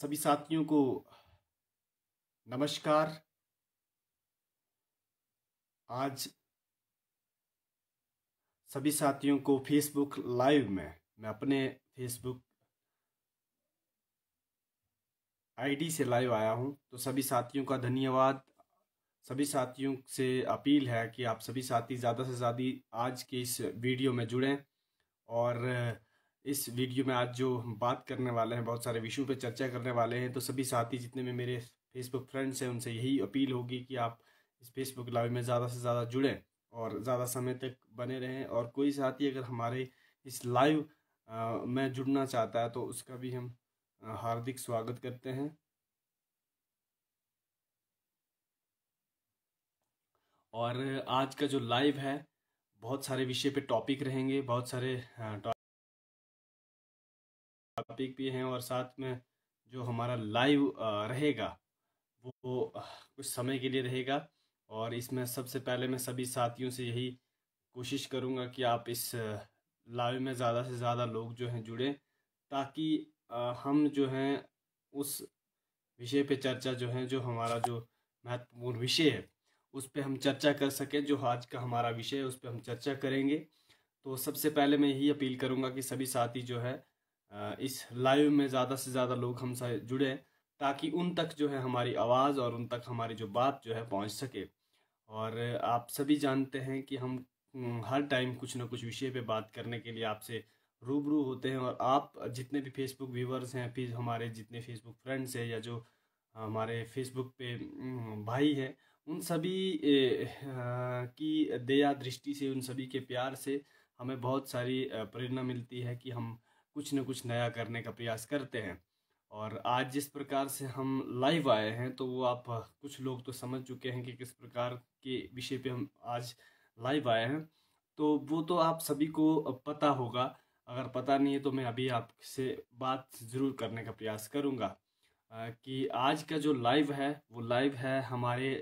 सभी साथियों को नमस्कार आज सभी साथियों को फेसबुक लाइव में मैं अपने फेसबुक आईडी से लाइव आया हूं तो सभी साथियों का धन्यवाद सभी साथियों से अपील है कि आप सभी साथी ज़्यादा से ज़्यादा आज के इस वीडियो में जुड़ें और इस वीडियो में आज जो हम बात करने वाले हैं बहुत सारे विषयों पर चर्चा करने वाले हैं तो सभी साथी जितने भी मेरे फेसबुक फ्रेंड्स हैं उनसे यही अपील होगी कि आप इस फेसबुक लाइव में ज़्यादा से ज़्यादा जुड़ें और ज़्यादा समय तक बने रहें और कोई साथी अगर हमारे इस लाइव में जुड़ना चाहता है तो उसका भी हम हार्दिक स्वागत करते हैं और आज का जो लाइव है बहुत सारे विषय पे टॉपिक रहेंगे बहुत सारे टॉपिक भी हैं और साथ में जो हमारा लाइव रहेगा वो कुछ समय के लिए रहेगा और इसमें सबसे पहले मैं सभी साथियों से यही कोशिश करूंगा कि आप इस लाइव में ज़्यादा से ज़्यादा लोग जो हैं जुड़ें ताकि हम जो हैं उस विषय पे चर्चा जो है जो हमारा जो महत्वपूर्ण विषय है उस पर हम चर्चा कर सकें जो आज का हमारा विषय है उस पर हम चर्चा करेंगे तो सबसे पहले मैं यही अपील करूँगा कि सभी साथी जो है इस लाइव में ज़्यादा से ज़्यादा लोग हमसे जुड़े ताकि उन तक जो है हमारी आवाज़ और उन तक हमारी जो बात जो है पहुंच सके और आप सभी जानते हैं कि हम हर टाइम कुछ ना कुछ विषय पे बात करने के लिए आपसे रूबरू होते हैं और आप जितने भी फेसबुक व्यूवर्स हैं फिर हमारे जितने फेसबुक फ्रेंड्स हैं या जो हमारे फेसबुक पे भाई हैं उन सभी की दया दृष्टि से उन सभी के प्यार से हमें बहुत सारी प्रेरणा मिलती है कि हम कुछ न कुछ नया करने का प्रयास करते हैं और आज जिस प्रकार से हम लाइव आए हैं तो वो आप कुछ लोग तो समझ चुके हैं कि किस प्रकार के विषय पे हम आज लाइव आए हैं तो वो तो आप सभी को पता होगा अगर पता नहीं है तो मैं अभी आपसे बात ज़रूर करने का प्रयास करूँगा कि आज का जो लाइव है वो लाइव है हमारे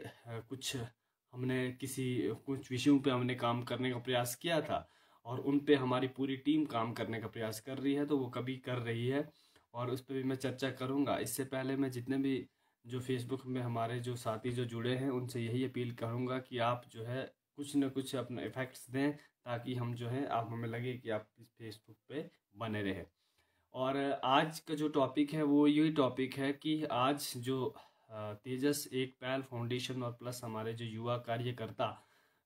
कुछ हमने किसी कुछ विषयों पे हमने काम करने का प्रयास किया था और उन पे हमारी पूरी टीम काम करने का प्रयास कर रही है तो वो कभी कर रही है और उस पर भी मैं चर्चा करूँगा इससे पहले मैं जितने भी जो फेसबुक में हमारे जो साथी जो जुड़े हैं उनसे यही अपील करूँगा कि आप जो है कुछ ना कुछ अपना इफ़ेक्ट्स दें ताकि हम जो है आप हमें लगे कि आप इस फेसबुक पे बने रहें और आज का जो टॉपिक है वो यही टॉपिक है कि आज जो तेजस एक पैल फाउंडेशन और प्लस हमारे जो युवा कार्यकर्ता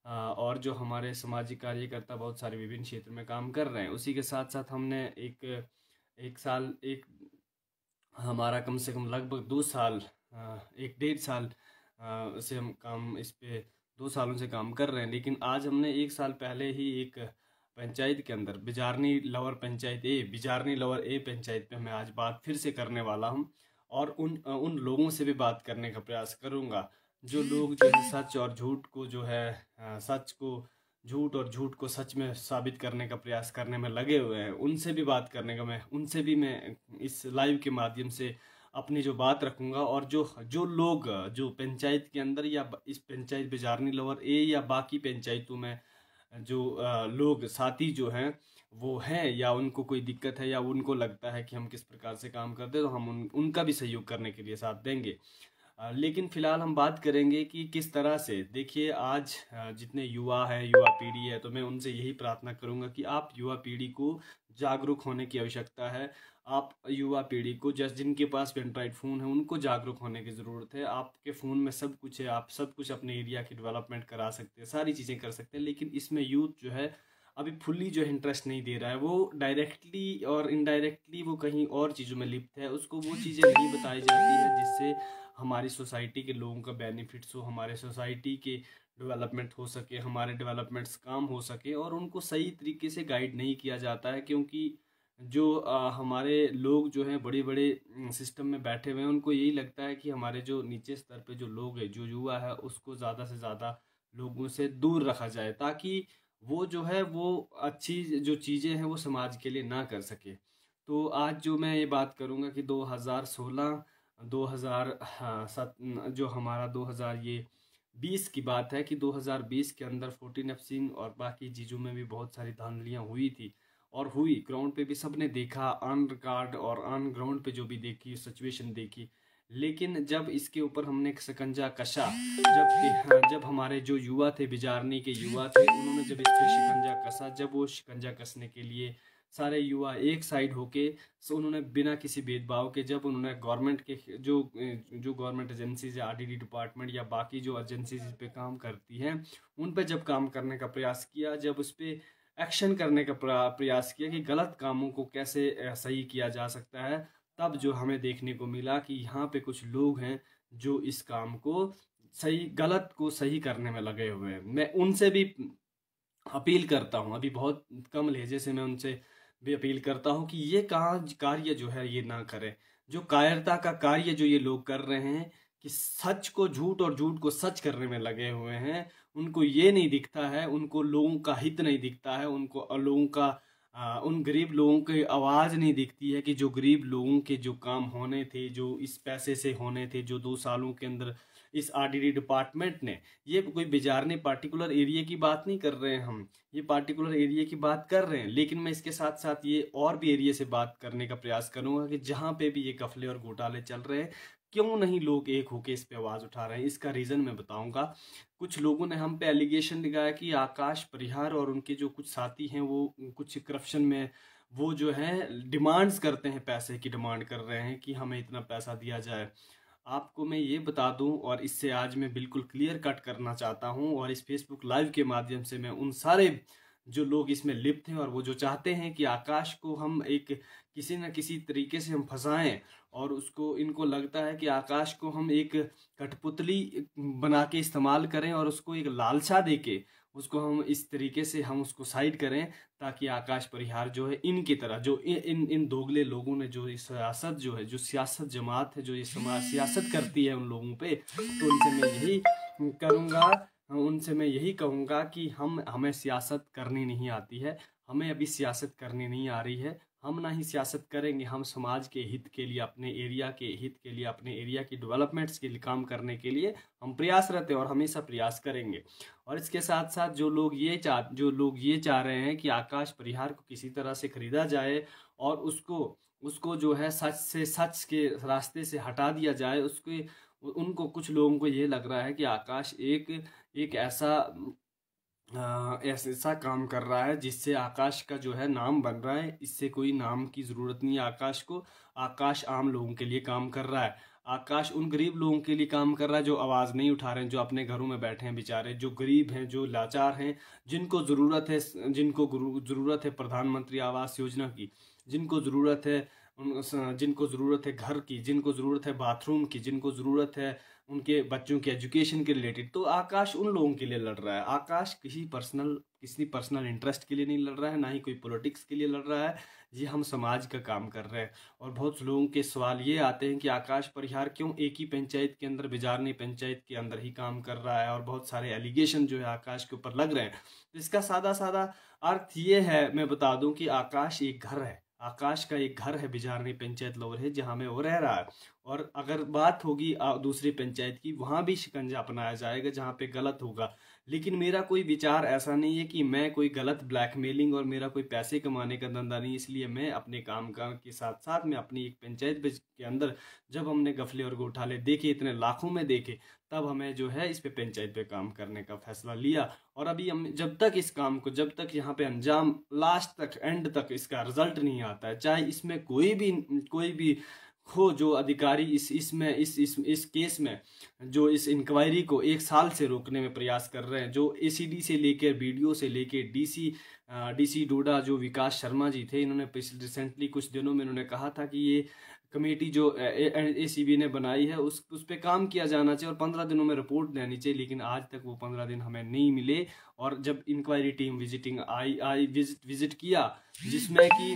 और जो हमारे सामाजिक कार्यकर्ता बहुत सारे विभिन्न क्षेत्र में काम कर रहे हैं उसी के साथ साथ हमने एक एक साल एक हमारा कम से कम लगभग दो साल एक डेढ़ साल से हम काम इस पर दो सालों से काम कर रहे हैं लेकिन आज हमने एक साल पहले ही एक पंचायत के अंदर बिजारनी लवर पंचायत ए बिजारनी लवर ए पंचायत पे मैं आज बात फिर से करने वाला हूँ और उन उन लोगों से भी बात करने का प्रयास करूँगा जो लोग जो है सच और झूठ को जो है सच को झूठ और झूठ को सच में साबित करने का प्रयास करने में लगे हुए हैं उनसे भी बात करने का मैं उनसे भी मैं इस लाइव के माध्यम से अपनी जो बात रखूंगा और जो जो लोग जो पंचायत के अंदर या इस पंचायत बेजारनी लोअर ए या बाकी पंचायतों में जो लोग साथी जो हैं वो हैं या उनको कोई दिक्कत है या उनको लगता है कि हम किस प्रकार से काम करते हैं तो हम उन उनका भी सहयोग करने के लिए साथ देंगे लेकिन फ़िलहाल हम बात करेंगे कि किस तरह से देखिए आज जितने युवा है युवा पीढ़ी है तो मैं उनसे यही प्रार्थना करूँगा कि आप युवा पीढ़ी को जागरूक होने की आवश्यकता है आप युवा पीढ़ी को जस्ट जिनके पास एंड्रॉयड फ़ोन है उनको जागरूक होने की ज़रूरत है आपके फ़ोन में सब कुछ है आप सब कुछ अपने एरिया की डेवलपमेंट करा सकते हैं सारी चीज़ें कर सकते हैं लेकिन इसमें यूथ जो है अभी फुल्ली जो इंटरेस्ट नहीं दे रहा है वो डायरेक्टली और इनडायरेक्टली वो कहीं और चीज़ों में लिप्त है उसको वो चीज़ें नहीं बताई जाती है जिससे हमारी सोसाइटी के लोगों का बेनिफिट्स हो हमारे सोसाइटी के डेवलपमेंट हो सके हमारे डेवलपमेंट्स काम हो सके और उनको सही तरीके से गाइड नहीं किया जाता है क्योंकि जो आ, हमारे लोग जो हैं बड़े बड़े सिस्टम में बैठे हुए हैं उनको यही लगता है कि हमारे जो नीचे स्तर पे जो लोग हैं जो युवा है उसको ज़्यादा से ज़्यादा लोगों से दूर रखा जाए ताकि वो जो है वो अच्छी जो चीज़ें हैं वो समाज के लिए ना कर सके तो आज जो मैं ये बात करूँगा कि 2016 2007 हाँ, जो हमारा 2000 ये 20 की बात है कि 2020 के अंदर फोर्टीन एफ सिंह और बाकी चीज़ों में भी बहुत सारी धांधलियाँ हुई थी और हुई ग्राउंड पे भी सब ने देखा अन रिकॉर्ड और अन ग्राउंड पे जो भी देखी सिचुएशन देखी लेकिन जब इसके ऊपर हमने शिकंजा कसा जब हाँ, जब हमारे जो युवा थे बिजारनी के युवा थे उन्होंने जब इस पर शिकंजा कसा जब वो शिकंजा कसने के लिए सारे युवा एक साइड होके सो उन्होंने बिना किसी भेदभाव के जब उन्होंने गवर्नमेंट के जो जो गवर्नमेंट एजेंसीज या आर डिपार्टमेंट या बाकी जो एजेंसीज पे काम करती हैं उन पर जब काम करने का प्रयास किया जब उस पर एक्शन करने का प्रयास किया कि गलत कामों को कैसे सही किया जा सकता है तब जो हमें देखने को मिला कि यहाँ पे कुछ लोग हैं जो इस काम को सही गलत को सही करने में लगे हुए हैं मैं उनसे भी अपील करता हूँ अभी बहुत कम लहजे से मैं उनसे भी अपील करता हूँ कि ये काज कार्य जो है ये ना करें जो कायरता का कार्य जो ये लोग कर रहे हैं कि सच को झूठ और झूठ को सच करने में लगे हुए हैं उनको ये नहीं दिखता है उनको लोगों का हित नहीं दिखता है उनको लोगों का आ, उन गरीब लोगों की आवाज़ नहीं दिखती है कि जो गरीब लोगों के जो काम होने थे जो इस पैसे से होने थे जो दो सालों के अंदर इस आरडीडी डिपार्टमेंट ने ये कोई बेजारने पार्टिकुलर एरिया की बात नहीं कर रहे हैं हम ये पार्टिकुलर एरिया की बात कर रहे हैं लेकिन मैं इसके साथ साथ ये और भी एरिया से बात करने का प्रयास करूंगा कि जहाँ पे भी ये कफले और घोटाले चल रहे हैं क्यों नहीं लोग एक होके इस पे आवाज़ उठा रहे हैं इसका रीज़न मैं बताऊंगा कुछ लोगों ने हम पे एलिगेशन लगाया कि आकाश परिहार और उनके जो कुछ साथी हैं वो कुछ करप्शन में वो जो है डिमांड्स करते हैं पैसे की डिमांड कर रहे हैं कि हमें इतना पैसा दिया जाए आपको मैं ये बता दूं और इससे आज मैं बिल्कुल क्लियर कट करना चाहता हूं और इस फेसबुक लाइव के माध्यम से मैं उन सारे जो लोग इसमें लिप्त हैं और वो जो चाहते हैं कि आकाश को हम एक किसी न किसी तरीके से हम फंसाएं और उसको इनको लगता है कि आकाश को हम एक कठपुतली बना के इस्तेमाल करें और उसको एक लालसा दे के उसको हम इस तरीके से हम उसको साइड करें ताकि आकाश परिहार जो है इनकी तरह जो इन इन दोगले लोगों ने जो सियासत जो है जो सियासत जमात है जो ये समाज सियासत करती है उन लोगों पे तो उनसे मैं यही करूँगा उनसे मैं यही कहूँगा कि हम हमें सियासत करनी नहीं आती है हमें अभी सियासत करनी नहीं आ रही है हम ना ही सियासत करेंगे हम समाज के हित के लिए अपने एरिया के हित के लिए अपने एरिया की डेवलपमेंट्स के लिए काम करने के लिए हम रहते हैं और हमेशा प्रयास करेंगे और इसके साथ साथ जो लोग ये चाह जो लोग ये चाह रहे हैं कि आकाश परिहार को किसी तरह से खरीदा जाए और उसको उसको जो है सच से सच के रास्ते से हटा दिया जाए उसके उनको कुछ लोगों को ये लग रहा है कि आकाश एक एक ऐसा ऐसा काम कर रहा है जिससे आकाश का जो है नाम बन रहा है इससे कोई नाम की ज़रूरत नहीं है आकाश को आकाश आम लोगों के लिए काम कर रहा है आकाश उन गरीब लोगों के लिए काम कर रहा है जो आवाज़ नहीं उठा रहे हैं जो अपने घरों में बैठे हैं बेचारे जो गरीब हैं जो लाचार हैं जिनको ज़रूरत है जिनको ज़रूरत है प्रधानमंत्री आवास योजना की जिनको ज़रूरत है जिनको ज़रूरत है घर की जिनको ज़रूरत है बाथरूम की जिनको ज़रूरत है उनके बच्चों के एजुकेशन के रिलेटेड तो आकाश उन लोगों के लिए लड़ रहा है आकाश किसी पर्सनल किसी पर्सनल इंटरेस्ट के लिए नहीं लड़ रहा है ना ही कोई पॉलिटिक्स के लिए लड़ रहा है ये हम समाज का काम कर रहे हैं और बहुत लोगों के सवाल ये आते हैं कि आकाश परिहार क्यों एक ही पंचायत के अंदर बिजारनी पंचायत के अंदर ही काम कर रहा है और बहुत सारे एलिगेशन जो है आकाश के ऊपर लग रहे हैं तो इसका सादा सादा अर्थ ये है मैं बता दूँ कि आकाश एक घर है आकाश का एक घर है बिजारनी पंचायत है जहाँ में वो रह रहा है और अगर बात होगी दूसरी पंचायत की वहाँ भी शिकंजा अपनाया जाएगा जहाँ पे गलत होगा लेकिन मेरा कोई विचार ऐसा नहीं है कि मैं कोई गलत ब्लैकमेलिंग और मेरा कोई पैसे कमाने का धंधा नहीं इसलिए मैं अपने काम काम के साथ साथ में अपनी एक पंचायत के अंदर जब हमने गफले और घोटाले देखे इतने लाखों में देखे तब हमें जो है इस पे पंचायत पे काम करने का फैसला लिया और अभी हम जब तक इस काम को जब तक यहाँ पे अंजाम लास्ट तक एंड तक इसका रिजल्ट नहीं आता है चाहे इसमें कोई भी कोई भी हो जो अधिकारी इस इसमें इस इस इस केस में जो इस इंक्वायरी को एक साल से रोकने में प्रयास कर रहे हैं जो ए से लेकर बी से लेकर डी डीसी डोडा जो विकास शर्मा जी थे इन्होंने रिसेंटली कुछ दिनों में इन्होंने कहा था कि ये कमेटी जो ए सी ने बनाई है उस उस पर काम किया जाना चाहिए और पंद्रह दिनों में रिपोर्ट देनी चाहिए लेकिन आज तक वो पंद्रह दिन हमें नहीं मिले और जब इंक्वायरी टीम विजिटिंग आई आई विजिट विजिट किया जिसमें कि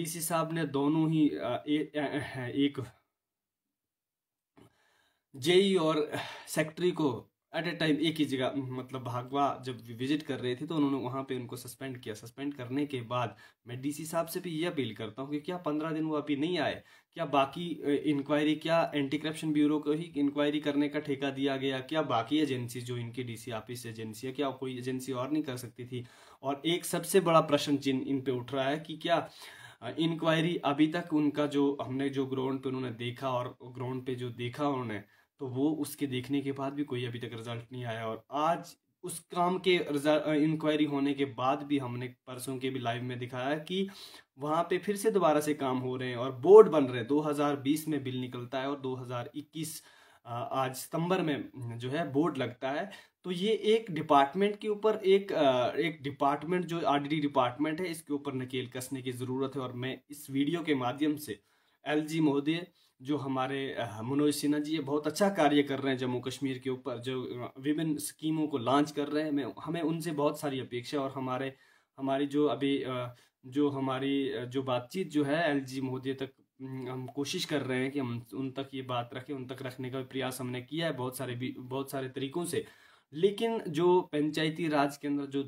डीसी साहब ने दोनों ही आ, ए, ए, एक जेई और सेक्रेटरी को एट ए टाइम एक ही जगह हम्म, मतलब भागवा जब विजिट कर रहे थे तो उन्होंने वहाँ पे उनको सस्पेंड किया सस्पेंड करने के बाद मैं डीसी साहब से भी ये अपील करता हूँ कि क्या पंद्रह दिन वो अभी नहीं आए क्या बाकी इंक्वायरी क्या एंटी करप्शन ब्यूरो को ही इंक्वायरी करने का ठेका दिया गया क्या बाकी एजेंसी जो इनकी सी ऑफिस एजेंसी है क्या कोई एजेंसी और नहीं कर सकती थी और एक सबसे बड़ा प्रश्न चिन्ह इन पर उठ रहा है कि क्या इंक्वायरी अभी तक उनका जो हमने जो ग्राउंड पर उन्होंने देखा और ग्राउंड पर जो देखा उन्होंने तो वो उसके देखने के बाद भी कोई अभी तक रिजल्ट नहीं आया और आज उस काम के इंक्वायरी होने के बाद भी हमने परसों के भी लाइव में दिखाया कि वहाँ पे फिर से दोबारा से काम हो रहे हैं और बोर्ड बन रहे हैं 2020 में बिल निकलता है और 2021 आज सितंबर में जो है बोर्ड लगता है तो ये एक डिपार्टमेंट के ऊपर एक एक डिपार्टमेंट जो आर डिपार्टमेंट है इसके ऊपर नकेल कसने की ज़रूरत है और मैं इस वीडियो के माध्यम से एल जी महोदय जो हमारे मनोज सिन्हा जी ये बहुत अच्छा कार्य कर रहे हैं जम्मू कश्मीर के ऊपर जो विभिन्न स्कीमों को लॉन्च कर रहे हैं हमें उनसे बहुत सारी अपेक्षा और हमारे हमारी जो अभी जो हमारी जो बातचीत जो है एल जी मोदी तक हम कोशिश कर रहे हैं कि हम उन तक ये बात रखें उन तक रखने का प्रयास हमने किया है बहुत सारे बहुत सारे तरीकों से लेकिन जो पंचायती राज के अंदर जो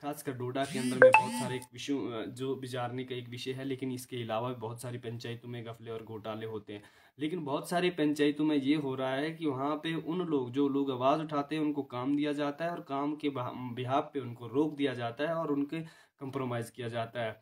खासकर डोडा के अंदर में बहुत सारे विषयों जो बिजारने का एक विषय है लेकिन इसके अलावा भी बहुत सारी पंचायतों में गफले और घोटाले होते हैं लेकिन बहुत सारी पंचायतों में ये हो रहा है कि वहाँ पे उन लोग जो लोग आवाज़ उठाते हैं उनको काम दिया जाता है और काम के बिहाब पे उनको रोक दिया जाता है और उनके कंप्रोमाइज़ किया जाता है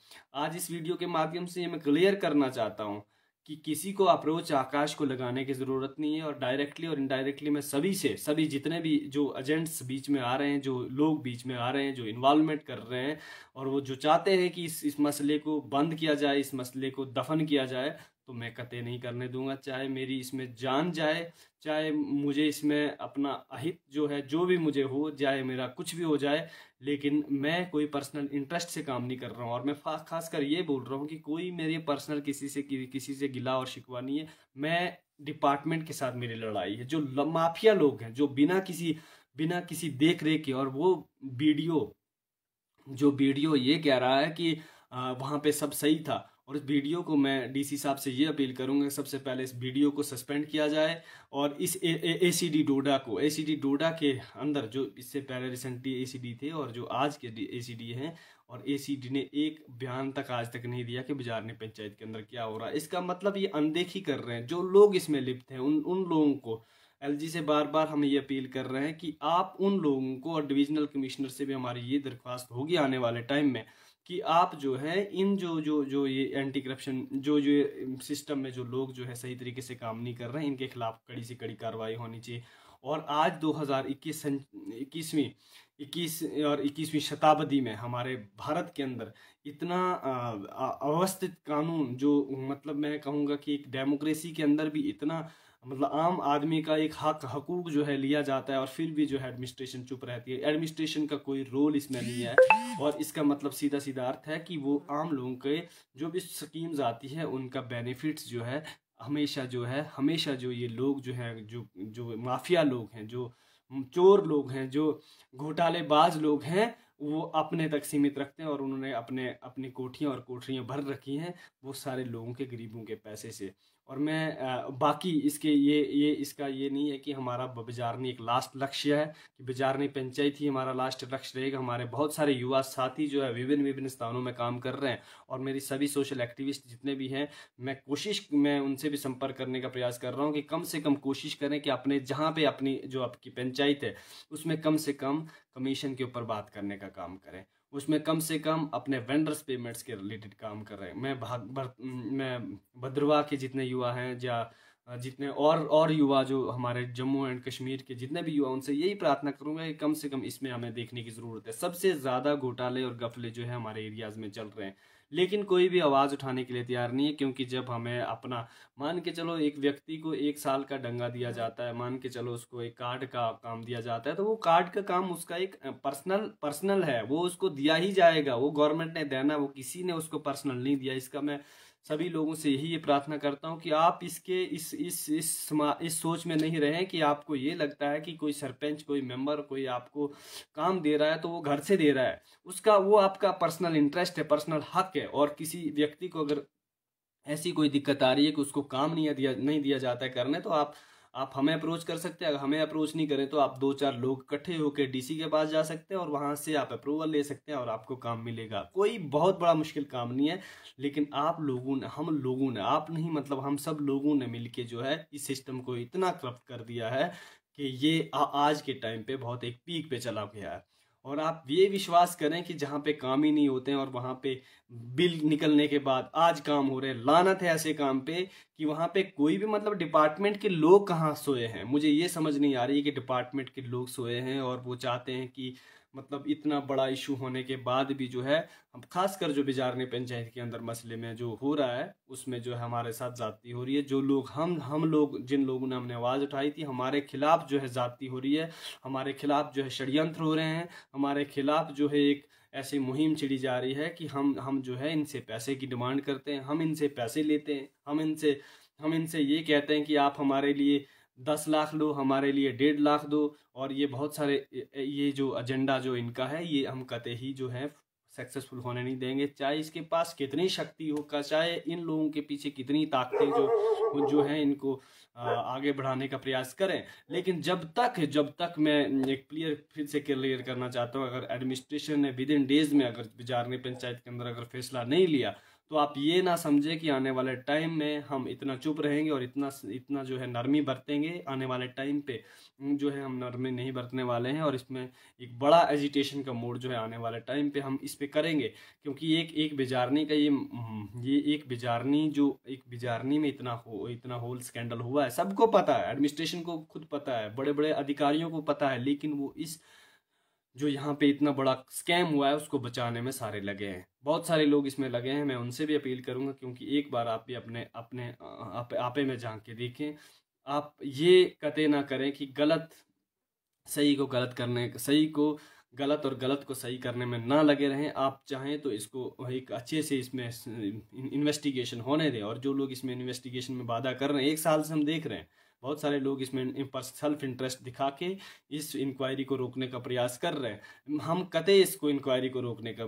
आज इस वीडियो के माध्यम से ये मैं क्लियर करना चाहता हूँ कि किसी को अप्रोच आकाश को लगाने की ज़रूरत नहीं है और डायरेक्टली और इनडायरेक्टली मैं सभी से सभी जितने भी जो एजेंट्स बीच में आ रहे हैं जो लोग बीच में आ रहे हैं जो इन्वॉलमेंट कर रहे हैं और वो जो चाहते हैं कि इस इस मसले को बंद किया जाए इस मसले को दफन किया जाए तो मैं कतई नहीं करने दूंगा चाहे मेरी इसमें जान जाए चाहे मुझे इसमें अपना अहित जो है जो भी मुझे हो चाहे मेरा कुछ भी हो जाए लेकिन मैं कोई पर्सनल इंटरेस्ट से काम नहीं कर रहा हूँ और मैं खास कर ये बोल रहा हूँ कि कोई मेरे पर्सनल किसी से कि, किसी से गिला और शिकवा नहीं है मैं डिपार्टमेंट के साथ मेरी लड़ाई है जो माफिया लोग हैं जो बिना किसी बिना किसी देख रेख के और वो वीडियो जो वीडियो ये कह रहा है कि वहाँ पे सब सही था और इस वीडियो को मैं डीसी साहब से ये अपील करूंगा सबसे पहले इस वीडियो को सस्पेंड किया जाए और इस ए सी डी डोडा को ए सी डी डोडा के अंदर जो इससे पहले रिसेंटली ए सी डी थे और जो आज के ए सी डी हैं और ए सी डी ने एक बयान तक आज तक नहीं दिया कि ने पंचायत के अंदर क्या हो रहा है इसका मतलब ये अनदेखी कर रहे हैं जो लोग इसमें लिप्त हैं उन उन लोगों को एल से बार बार हम ये अपील कर रहे हैं कि आप उन लोगों को और डिविजनल कमिश्नर से भी हमारी ये दरख्वास्त होगी आने वाले टाइम में कि आप जो है इन जो जो जो ये एंटी करप्शन जो जो सिस्टम में जो लोग जो है सही तरीके से काम नहीं कर रहे हैं इनके खिलाफ कड़ी से कड़ी कार्रवाई होनी चाहिए और आज 2021 इक्कीसवीं इक्कीस और इक्कीसवीं शताब्दी में हमारे भारत के अंदर इतना अवस्थित कानून जो मतलब मैं कहूँगा कि एक डेमोक्रेसी के अंदर भी इतना मतलब आम आदमी का एक हक हकूक जो है लिया जाता है और फिर भी जो है एडमिनिस्ट्रेशन चुप रहती है एडमिनिस्ट्रेशन का कोई रोल इसमें नहीं है और इसका मतलब सीधा सीधा अर्थ है कि वो आम लोगों के जो भी स्कीम्स आती है उनका बेनिफिट्स जो है हमेशा जो है हमेशा जो ये लोग जो है जो जो माफिया लोग हैं जो चोर लोग हैं जो घोटालेबाज लोग हैं वो अपने तक सीमित रखते हैं और उन्होंने अपने अपनी कोठियाँ और कोठरियाँ भर रखी हैं वो सारे लोगों के गरीबों के पैसे से और मैं बाकी इसके ये ये इसका ये नहीं है कि हमारा बिजारनी एक लास्ट लक्ष्य है कि बिजारनी पंचायत ही हमारा लास्ट लक्ष्य रहेगा हमारे बहुत सारे युवा साथी जो है विभिन्न विभिन्न स्थानों में काम कर रहे हैं और मेरी सभी सोशल एक्टिविस्ट जितने भी हैं मैं कोशिश मैं उनसे भी संपर्क करने का प्रयास कर रहा हूँ कि कम से कम कोशिश करें कि अपने जहाँ पर अपनी जो आपकी पंचायत है उसमें कम से कम कमीशन के ऊपर बात करने का काम करें उसमें कम से कम अपने वेंडर्स पेमेंट्स के रिलेटेड काम कर रहे हैं मैं भाग भर, मैं भद्रवा के जितने युवा हैं या जितने और और युवा जो हमारे जम्मू एंड कश्मीर के जितने भी युवा उनसे यही प्रार्थना करूंगा कि कम से कम इसमें हमें देखने की ज़रूरत है सबसे ज़्यादा घोटाले और गफले जो है हमारे एरियाज़ में चल रहे हैं लेकिन कोई भी आवाज़ उठाने के लिए तैयार नहीं है क्योंकि जब हमें अपना मान के चलो एक व्यक्ति को एक साल का डंगा दिया जाता है मान के चलो उसको एक कार्ड का काम दिया जाता है तो वो कार्ड का काम उसका एक पर्सनल पर्सनल है वो उसको दिया ही जाएगा वो गवर्नमेंट ने देना वो किसी ने उसको पर्सनल नहीं दिया इसका मैं सभी लोगों से यही ये प्रार्थना करता हूँ कि आप इसके इस इस इस इस सोच में नहीं रहें कि आपको ये लगता है कि कोई सरपंच कोई मेंबर कोई आपको काम दे रहा है तो वो घर से दे रहा है उसका वो आपका पर्सनल इंटरेस्ट है पर्सनल हक है और किसी व्यक्ति को अगर ऐसी कोई दिक्कत आ रही है कि उसको काम नहीं दिया नहीं दिया जाता है करने तो आप आप हमें अप्रोच कर सकते हैं अगर हमें अप्रोच नहीं करें तो आप दो चार लोग इकट्ठे होकर डीसी के पास जा सकते हैं और वहाँ से आप अप्रूवल ले सकते हैं और आपको काम मिलेगा कोई बहुत बड़ा मुश्किल काम नहीं है लेकिन आप लोगों ने हम लोगों ने आप नहीं मतलब हम सब लोगों ने मिल जो है इस सिस्टम को इतना करप्ट कर दिया है कि ये आ, आज के टाइम पे बहुत एक पीक पे चला गया है और आप ये विश्वास करें कि जहाँ पे काम ही नहीं होते हैं और वहाँ पे बिल निकलने के बाद आज काम हो रहे हैं लानत है ऐसे काम पे कि वहाँ पे कोई भी मतलब डिपार्टमेंट के लोग कहाँ सोए हैं मुझे ये समझ नहीं आ रही है कि डिपार्टमेंट के लोग सोए हैं और वो चाहते हैं कि मतलब इतना बड़ा इशू होने के बाद भी जो है खासकर जो बिजारने पंचायत के अंदर मसले में जो हो रहा है उसमें जो है हमारे साथ जाति हो रही है जो लोग हम हम लोग जिन लोगों ने हमने आवाज़ उठाई थी हमारे खिलाफ जो है जाति हो रही है हमारे खिलाफ जो है षडयंत्र हो रहे हैं हमारे खिलाफ जो है एक ऐसी मुहिम छिड़ी जा रही है कि हम हम जो है इनसे पैसे की डिमांड करते हैं हम इनसे पैसे लेते हैं हम इनसे हम इनसे ये कहते हैं कि आप हमारे लिए दस लाख दो हमारे लिए डेढ़ लाख दो और ये बहुत सारे ये जो एजेंडा जो इनका है ये हम कते ही जो है सक्सेसफुल होने नहीं देंगे चाहे इसके पास कितनी शक्ति हो का चाहे इन लोगों के पीछे कितनी ताकतें जो जो है इनको आगे बढ़ाने का प्रयास करें लेकिन जब तक जब तक मैं एक क्लियर फिर से क्लियर करना चाहता हूँ अगर एडमिनिस्ट्रेशन ने विद इन डेज में अगर बिजारने पंचायत के अंदर अगर फैसला नहीं लिया तो आप ये ना समझे कि आने वाले टाइम में हम इतना चुप रहेंगे और इतना इतना जो है नरमी बरतेंगे आने वाले टाइम पे जो है हम नरमी नहीं बरतने वाले हैं और इसमें एक बड़ा एजिटेशन का मोड जो है आने वाले टाइम पे हम इस पर करेंगे क्योंकि एक एक बेजारनी का ये ये एक बेजारनी जो एक बेजारनी में इतना हो इतना होल स्कैंडल हुआ है सबको पता है एडमिनिस्ट्रेशन को खुद पता है बड़े बड़े अधिकारियों को पता है लेकिन वो इस जो यहाँ पे इतना बड़ा स्कैम हुआ है उसको बचाने में सारे लगे हैं बहुत सारे लोग इसमें लगे हैं मैं उनसे भी अपील करूंगा क्योंकि एक बार आप भी अपने अपने आप, आपे में जा के देखें आप ये कते ना करें कि गलत सही को गलत करने सही को गलत और गलत को सही करने में ना लगे रहें आप चाहें तो इसको एक अच्छे से इसमें इन्वेस्टिगेशन होने दें और जो लोग इसमें इन्वेस्टिगेशन में वादा कर रहे हैं एक साल से हम देख रहे हैं बहुत सारे लोग इसमें पर सेल्फ इंटरेस्ट दिखा के इस इंक्वायरी को रोकने का प्रयास कर रहे हैं हम कतई इसको इंक्वायरी को रोकने का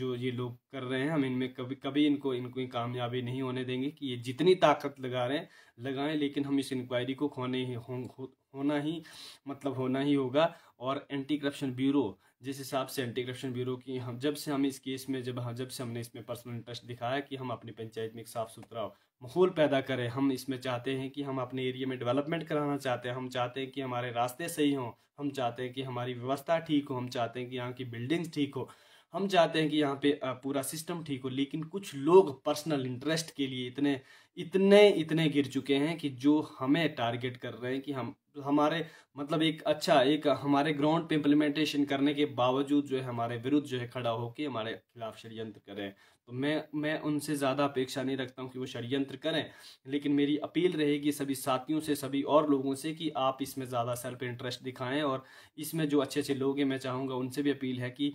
जो ये लोग कर रहे हैं हम इनमें कभी कभी इनको इनको कामयाबी नहीं होने देंगे कि ये जितनी ताकत लगा रहे हैं लगाएं लेकिन हम इस इंक्वायरी को खोने ही हो, हो, होना ही मतलब होना ही होगा और एंटी करप्शन ब्यूरो जिस हिसाब से एंटी करप्शन ब्यूरो की हम जब से हम इस केस में जब हाँ, जब से हमने इसमें पर्सनल इंटरेस्ट दिखाया कि हम अपनी पंचायत में एक साफ़ सुथरा माहौल पैदा करें हम इसमें चाहते हैं कि हम अपने एरिया में डेवलपमेंट कराना चाहते हैं हम चाहते हैं कि हमारे रास्ते सही हों हम चाहते हैं कि हमारी व्यवस्था ठीक हो हम चाहते हैं कि यहाँ की बिल्डिंग्स ठीक हो हम चाहते हैं कि यहाँ पे पूरा सिस्टम ठीक हो लेकिन कुछ लोग पर्सनल इंटरेस्ट के लिए इतने इतने इतने गिर चुके हैं कि जो हमें टारगेट कर रहे हैं कि हम हमारे मतलब एक अच्छा एक हमारे ग्राउंड पे इम्प्लीमेंटेशन करने के बावजूद जो है हमारे विरुद्ध जो है खड़ा होकर हमारे खिलाफ षडयंत्र करें तो मैं मैं उनसे ज़्यादा अपेक्षा नहीं रखता हूँ कि वो षडयंत्र करें लेकिन मेरी अपील रहेगी सभी साथियों से सभी और लोगों से कि आप इसमें ज़्यादा सेल्फ इंटरेस्ट दिखाएं और इसमें जो अच्छे अच्छे लोग हैं मैं चाहूँगा उनसे भी अपील है कि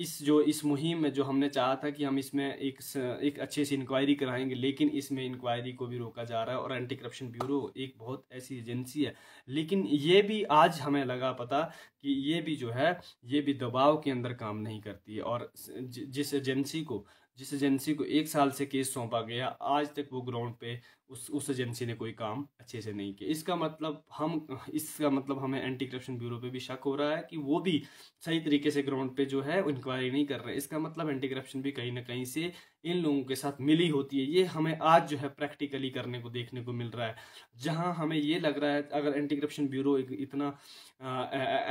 इस जो इस मुहिम में जो हमने चाहा था कि हम इसमें एक एक अच्छे से इंक्वायरी कराएंगे लेकिन इसमें इंक्वायरी को भी रोका जा रहा है और एंटी करप्शन ब्यूरो एक बहुत ऐसी एजेंसी है लेकिन ये भी आज हमें लगा पता कि ये भी जो है ये भी दबाव के अंदर काम नहीं करती और जिस एजेंसी को जिस एजेंसी को एक साल से केस सौंपा गया आज तक वो ग्राउंड पे उस उस एजेंसी ने कोई काम अच्छे से नहीं किया इसका मतलब हम इसका मतलब हमें एंटी करप्शन ब्यूरो पे भी शक हो रहा है कि वो भी सही तरीके से ग्राउंड पे जो है इंक्वायरी नहीं कर रहे इसका मतलब एंटी करप्शन भी कहीं ना कहीं से इन लोगों के साथ मिली होती है ये हमें आज जो है प्रैक्टिकली करने को देखने को मिल रहा है जहाँ हमें ये लग रहा है अगर एंटी करप्शन ब्यूरो इतना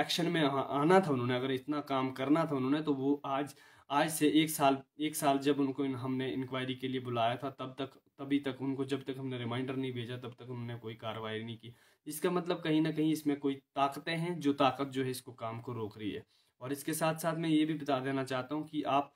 एक्शन में आना था उन्होंने अगर इतना काम करना था उन्होंने तो वो आज आज से एक साल एक साल जब उनको हमने इंक्वायरी के लिए बुलाया था तब तक तभी तक उनको जब तक हमने रिमाइंडर नहीं भेजा तब तक हमने कोई कार्रवाई नहीं की इसका मतलब कहीं ना कहीं इसमें कोई ताकतें हैं जो ताकत जो है इसको काम को रोक रही है और इसके साथ साथ मैं ये भी बता देना चाहता हूँ कि आप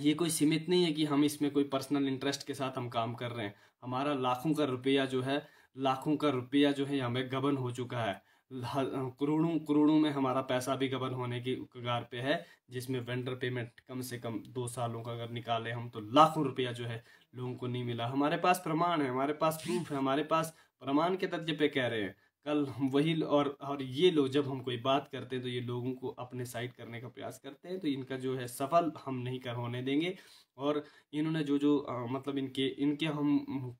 ये कोई सीमित नहीं है कि हम इसमें कोई पर्सनल इंटरेस्ट के साथ हम काम कर रहे हैं हमारा लाखों का रुपया जो है लाखों का रुपया जो है हमें गबन हो चुका है करोड़ों करोड़ों में हमारा पैसा भी गबन होने की कगार पे है जिसमें वेंडर पेमेंट कम से कम दो सालों का अगर निकाले हम तो लाखों रुपया जो है लोगों को नहीं मिला हमारे पास प्रमाण है हमारे पास प्रूफ है हमारे पास प्रमाण के तथ्य पे कह रहे हैं कल हम वही और और ये लोग जब हम कोई बात करते हैं तो ये लोगों को अपने साइड करने का प्रयास करते हैं तो इनका जो है सफल हम नहीं कर होने देंगे और इन्होंने जो जो आ, मतलब इनके इनके हम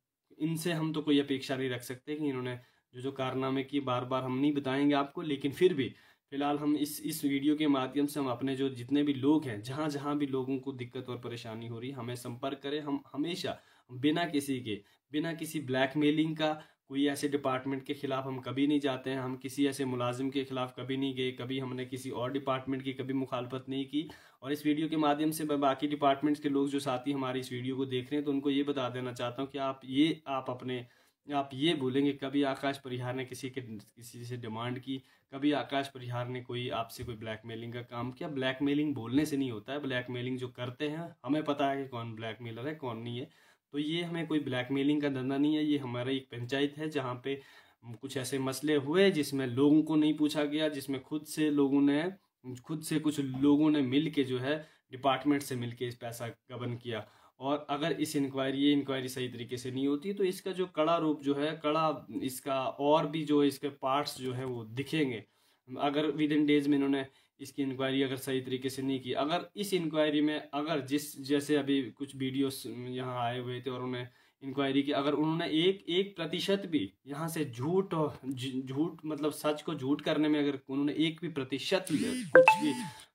इनसे हम तो कोई अपेक्षा नहीं रख सकते कि इन्होंने जो जो कारनामे की बार बार हम नहीं बताएंगे आपको लेकिन फिर भी फिलहाल हम इस इस वीडियो के माध्यम से हम अपने जो जितने भी लोग हैं जहाँ जहाँ भी लोगों को दिक्कत और परेशानी हो रही हमें संपर्क करें हम हमेशा बिना किसी के बिना किसी ब्लैकमेलिंग का कोई ऐसे डिपार्टमेंट के खिलाफ हम कभी नहीं जाते हैं हम किसी ऐसे मुलाजिम के खिलाफ कभी नहीं गए कभी हमने किसी और डिपार्टमेंट की कभी मुखालफत नहीं की और इस वीडियो के माध्यम से मैं बाकी डिपार्टमेंट्स के लोग जो साथी हमारी इस वीडियो को देख रहे हैं तो उनको ये बता देना चाहता हूँ कि आप ये आप अपने आप ये बोलेंगे कभी आकाश परिहार ने किसी के किसी से डिमांड की कभी आकाश परिहार ने कोई आपसे कोई ब्लैकमेलिंग का काम किया ब्लैकमेलिंग बोलने से नहीं होता है ब्लैकमेलिंग जो करते हैं हमें पता है कि कौन ब्लैकमेलर है कौन नहीं है तो ये हमें कोई ब्लैकमेलिंग का धंधा नहीं है ये हमारा एक पंचायत है जहाँ पे कुछ ऐसे मसले हुए जिसमें लोगों को नहीं पूछा गया जिसमें खुद से लोगों ने खुद से कुछ लोगों ने मिल के जो है डिपार्टमेंट से मिल के इस पैसा गबन किया और अगर इस इंक्वायरी ये इंक्वायरी सही तरीके से नहीं होती तो इसका जो कड़ा रूप जो है कड़ा इसका और भी जो इसके पार्ट्स जो है वो दिखेंगे अगर विद इन डेज में इन्होंने इसकी इंक्वायरी अगर सही तरीके से नहीं की अगर इस इंक्वायरी में अगर जिस जैसे अभी कुछ वीडियोस यहाँ आए हुए थे और उन्हें इंक्वायरी की अगर उन्होंने एक एक प्रतिशत भी यहाँ से झूठ और झूठ मतलब सच को झूठ करने में अगर उन्होंने एक भी प्रतिशत भी कुछ भी